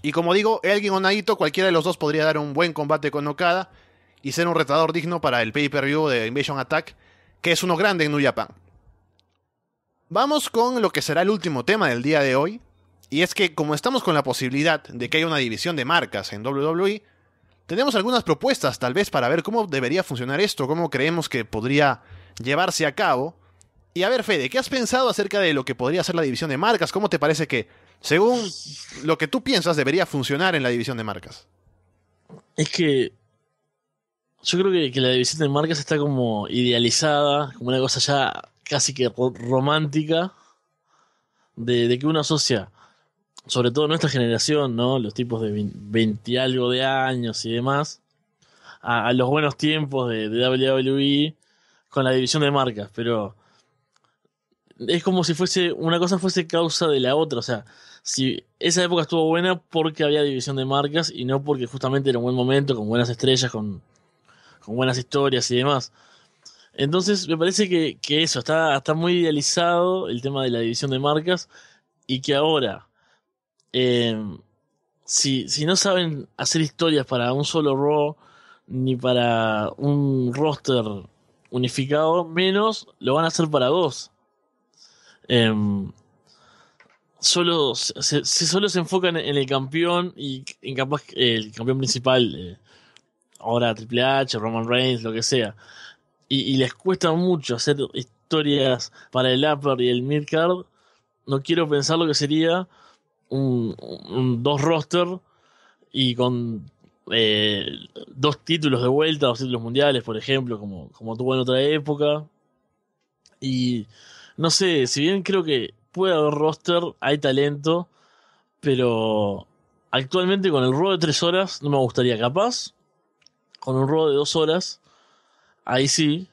Y como digo, Elgin o Naito, cualquiera de los dos podría dar un buen combate con Okada y ser un retador digno para el pay-per-view de Invasion Attack, que es uno grande en New Japan. Vamos con lo que será el último tema del día de hoy, y es que como estamos con la posibilidad de que haya una división de marcas en WWE, tenemos algunas propuestas tal vez para ver cómo debería funcionar esto, cómo creemos que podría llevarse a cabo, y a ver, Fede, ¿qué has pensado acerca de lo que podría ser la división de marcas? ¿Cómo te parece que, según lo que tú piensas, debería funcionar en la división de marcas? Es que yo creo que, la división de marcas está como idealizada, como una cosa ya casi que romántica, de, que uno asocia, sobre todo nuestra generación, ¿no? Los tipos de 20 algo de años y demás, a, los buenos tiempos de WWE e con la división de marcas, pero es como si fuese una cosa fuese causa de la otra. O sea, si esa época estuvo buena porque había división de marcas y no porque justamente era un buen momento, con buenas estrellas, con, buenas historias y demás. Entonces, me parece que, eso, está, está muy idealizado el tema de la división de marcas y que ahora, eh, si, si no saben hacer historias para un solo Raw ni para un roster unificado, menos lo van a hacer para dos. Em, solo, se, solo se enfocan en el campeón y en capaz el campeón principal, eh, ahora Triple H, Roman Reigns, lo que sea. Y, les cuesta mucho hacer historias para el upper y el midcard. No quiero pensar lo que sería un, dos roster y con eh, dos títulos de vuelta, dos títulos mundiales, por ejemplo, como, como tuvo en otra época. Y no sé, si bien creo que puede haber roster, hay talento, pero actualmente con el robo de tres horas no me gustaría capaz. Con un robo de dos horas, ahí sí,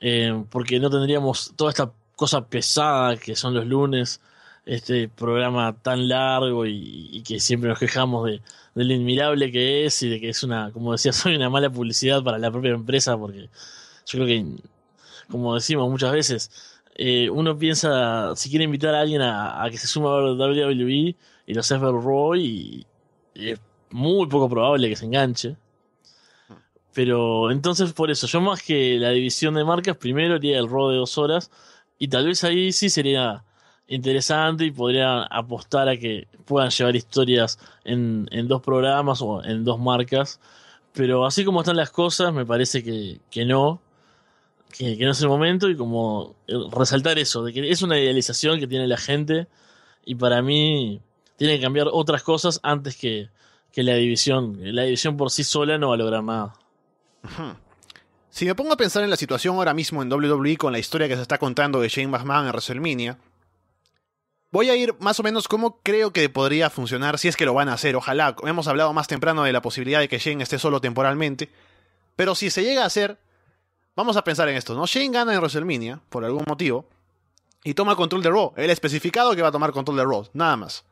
eh, porque no tendríamos toda esta cosa pesada que son los lunes, este programa tan largo y, que siempre nos quejamos de, Del lo admirable que es y de que es una, como decía, <laughs> soy una mala publicidad para la propia empresa porque yo creo que, como decimos muchas veces, eh, uno piensa, si quiere invitar a alguien a, que se suma a WWE y lo hace ver Raw y, es muy poco probable que se enganche. Pero entonces por eso, yo más que la división de marcas, primero haría el Raw de dos horas y tal vez ahí sí sería interesante y podrían apostar a que puedan llevar historias en, en dos programas o en dos marcas. Pero así como están las cosas, me parece que no que, no es el momento y como eh, resaltar eso, de que es una idealización que tiene la gente y para mí tiene que cambiar otras cosas antes que, que la división. La división por sí sola no va a lograr nada. Si me pongo a pensar en la situación ahora mismo en WWE con la historia que se está contando de Shane McMahon en WrestleMania, voy a ir más o menos cómo creo que podría funcionar si es que lo van a hacer. Ojalá, hemos hablado más temprano de la posibilidad de que Shane esté solo temporalmente, pero si se llega a hacer, vamos a pensar en esto, ¿no? Shane gana en WrestleMania, por algún motivo, y toma control de Raw. El especificado que va a tomar control de Raw, nada más.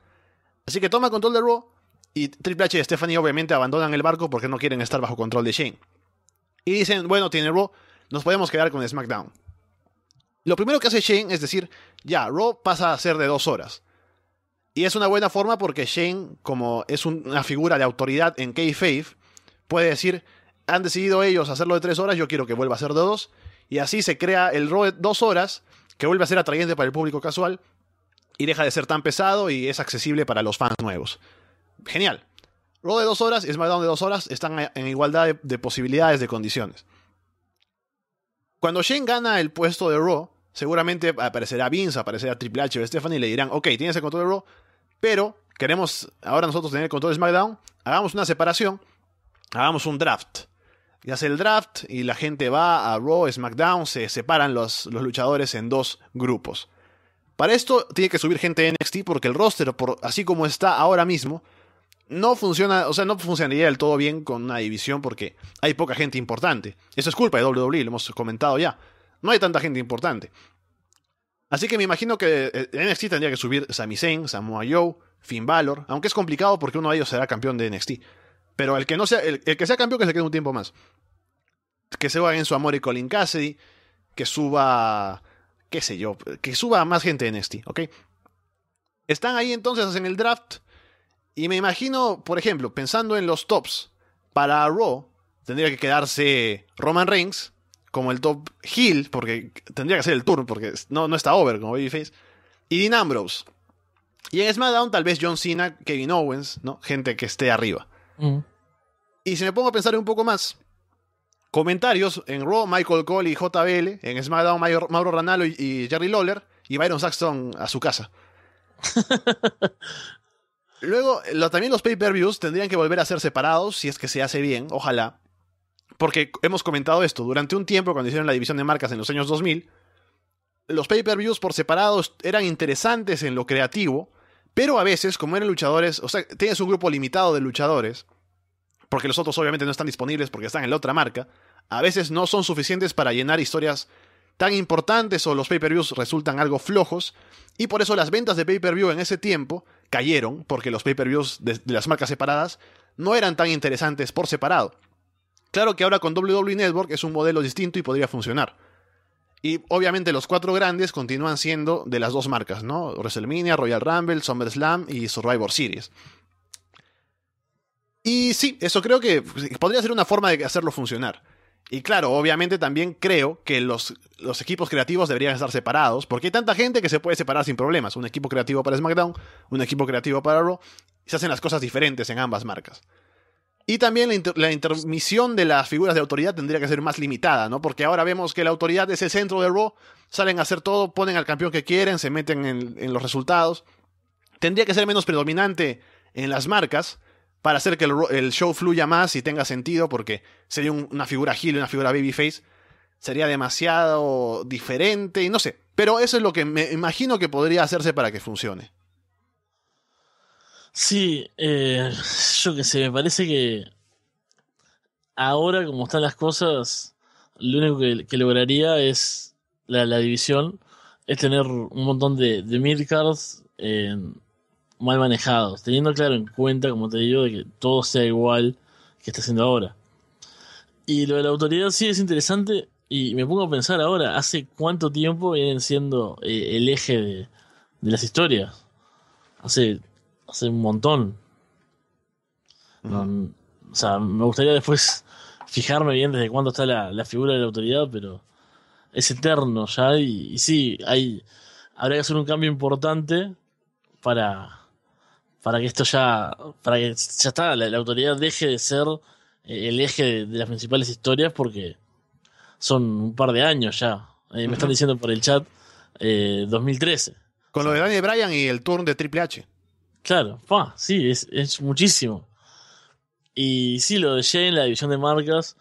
Así que toma control de Raw y Triple H y Stephanie obviamente abandonan el barco porque no quieren estar bajo control de Shane. Y dicen, bueno, tiene Raw, nos podemos quedar con SmackDown. Lo primero que hace Shane es decir, ya, Raw pasa a ser de dos horas. Y es una buena forma porque Shane, como es una figura de autoridad en K-Faith, puede decir, han decidido ellos hacerlo de tres horas, yo quiero que vuelva a ser de dos. Y así se crea el Raw de dos horas, que vuelve a ser atrayente para el público casual y deja de ser tan pesado y es accesible para los fans nuevos. Genial. Raw de dos horas y SmackDown de dos horas están en igualdad de, posibilidades, de condiciones. Cuando Shane gana el puesto de Raw, seguramente aparecerá Vince, aparecerá Triple H o Stephanie y le dirán, ok, tienes el control de Raw, pero queremos ahora nosotros tener el control de SmackDown, hagamos una separación, hagamos un draft y hace el draft y la gente va a Raw, SmackDown, se separan los, luchadores en dos grupos. Para esto tiene que subir gente de NXT porque el roster, así como está ahora mismo, no funciona, o sea, no funcionaría del todo bien con una división porque hay poca gente importante. Eso es culpa de WWE, lo hemos comentado ya. No hay tanta gente importante. Así que me imagino que eh, NXT tendría que subir Sami Zayn, Samoa Joe, Finn Balor, aunque es complicado porque uno de ellos será campeón de NXT. Pero el que no sea, el, que sea campeón que se quede un tiempo más. Que se vayan en su amor y Colin Cassidy. Que suba. qué sé yo. Que suba más gente en este, ¿ok? Están ahí entonces en el draft. Y me imagino, por ejemplo, pensando en los tops. Para Raw, tendría que quedarse Roman Reigns como el top heel, porque tendría que ser el turn, porque no, no está over como Babyface. Y Dean Ambrose. Y en SmackDown tal vez John Cena, Kevin Owens, ¿no? Gente que esté arriba. Mm. Y si me pongo a pensar un poco más, comentarios en Raw, Michael Cole y JBL, en SmackDown, Mauro Ranalo y, Jerry Lawler, y Byron Saxton a su casa. <laughs> Luego, también los pay-per-views tendrían que volver a ser separados, si es que se hace bien, ojalá. Porque hemos comentado esto, durante un tiempo, cuando hicieron la división de marcas en los años 2000, los pay-per-views por separados eran interesantes en lo creativo, pero a veces, como eran luchadores, o sea, tienes un grupo limitado de luchadores, porque los otros obviamente no están disponibles porque están en la otra marca, a veces no son suficientes para llenar historias tan importantes o los pay-per-views resultan algo flojos, y por eso las ventas de pay-per-view en ese tiempo cayeron, porque los pay-per-views de, las marcas separadas no eran tan interesantes por separado. Claro que ahora con WWE Network es un modelo distinto y podría funcionar. Y obviamente los cuatro grandes continúan siendo de las dos marcas, ¿no? WrestleMania, Royal Rumble, SummerSlam y Survivor Series. Y sí, eso creo que podría ser una forma de hacerlo funcionar. Y claro, obviamente también creo que los, los, equipos creativos deberían estar separados, porque hay tanta gente que se puede separar sin problemas. Un equipo creativo para SmackDown, un equipo creativo para Raw, y se hacen las cosas diferentes en ambas marcas. Y también la, intermisión de las figuras de autoridad tendría que ser más limitada, ¿no? Porque ahora vemos que la autoridad es el centro de Raw, salen a hacer todo, ponen al campeón que quieren, se meten en, en los resultados. Tendría que ser menos predominante en las marcas para hacer que el, show fluya más y tenga sentido, porque sería una figura y una figura babyface, sería demasiado diferente, y no sé. Pero eso es lo que me imagino que podría hacerse para que funcione. Sí, eh, yo qué sé, me parece que ahora como están las cosas, lo único que, lograría es la, división, es tener un montón de, de mid mal manejados, teniendo claro en cuenta, como te digo, de que todo sea igual que está siendo ahora. Y lo de la autoridad sí es interesante y me pongo a pensar ahora, ¿hace cuánto tiempo vienen siendo eh, el eje de, las historias? Hace, hace un montón. Mm, o sea, me gustaría después fijarme bien desde cuándo está la, figura de la autoridad, pero es eterno ya y, y sí, hay, habrá que hacer un cambio importante para para que esto ya, para que ya está, la, autoridad deje de ser eh, el eje de, las principales historias porque son un par de años ya. Eh, me están diciendo por el chat 2013. Eh, Con lo de Daniel Bryan y el turn de Triple H. Claro, pa, sí, es, muchísimo. Y sí, lo de Jane, la división de marcas,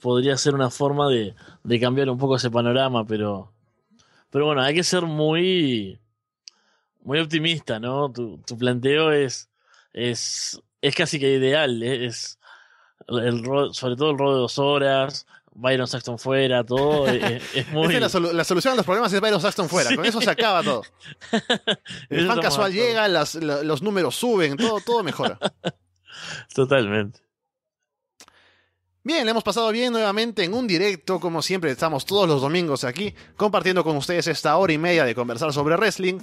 podría ser una forma de, de cambiar un poco ese panorama, pero, pero bueno, hay que ser muy muy optimista, ¿no? Tu, planteo es, es, es casi que ideal, ¿eh? es, el sobre todo el rol de dos horas, Byron Saxton fuera, todo. <laughs> Eh, eh, es, muy... la, solución a los problemas es Byron Saxton fuera. Con eso se acaba todo. <laughs> El fan casual llega, los números suben, todo, todo mejora. <laughs> Totalmente. Bien, hemos pasado bien nuevamente en un directo, como siempre estamos todos los domingos aquí, compartiendo con ustedes esta hora y media de conversar sobre wrestling.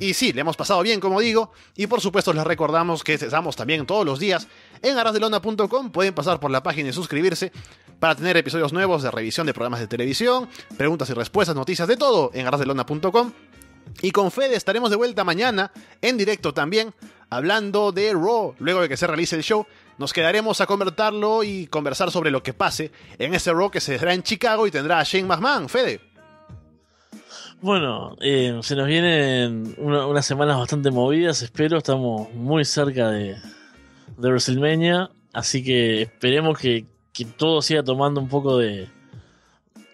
Y sí, le hemos pasado bien, como digo, y por supuesto les recordamos que estamos también todos los días en arasdelona.com, pueden pasar por la página y suscribirse para tener episodios nuevos de revisión de programas de televisión, preguntas y respuestas, noticias, de todo en arasdelona.com. Y con Fede estaremos de vuelta mañana, en directo también, hablando de Raw, luego de que se realice el show. Nos quedaremos a convertirlo y conversar sobre lo que pase en ese Raw que se será en Chicago y tendrá a Shane McMahon, Fede. Bueno, eh, se nos vienen unas semanas bastante movidas, espero. Estamos muy cerca de, de WrestleMania, así que esperemos que, todo siga tomando un poco de,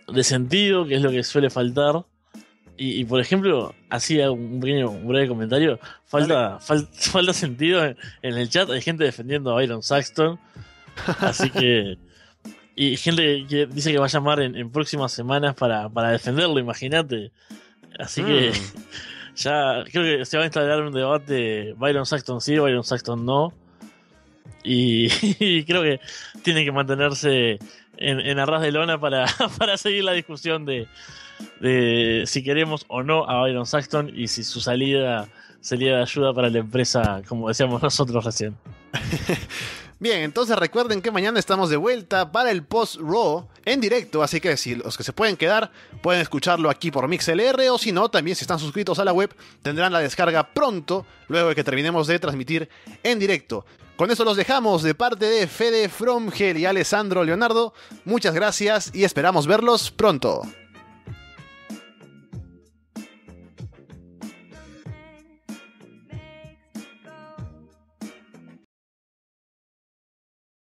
de sentido, que es lo que suele faltar. Y, por ejemplo, así un pequeño un breve comentario: falta, falta sentido en, en, el chat. Hay gente defendiendo a Byron Saxton, así que <laughs> Y gente que dice que va a llamar en, próximas semanas para, defenderlo, imagínate. Así que hmm. <laughs> ya creo que se va a instalar un debate Byron Saxton sí, Byron Saxton no. Y, <laughs> creo que tiene que mantenerse en, en arras de lona <laughs> para, seguir la discusión de, de si queremos o no a Byron Saxton y si su salida sería de ayuda para la empresa, como decíamos nosotros recién. Bien, entonces recuerden que mañana estamos de vuelta para el post Raw en directo, así que si los que se pueden quedar pueden escucharlo aquí por MixLR o si no, también si están suscritos a la web tendrán la descarga pronto luego de que terminemos de transmitir en directo. Con eso los dejamos de parte de Fede Fromgel y Alessandro Leonardo. Muchas gracias y esperamos verlos pronto.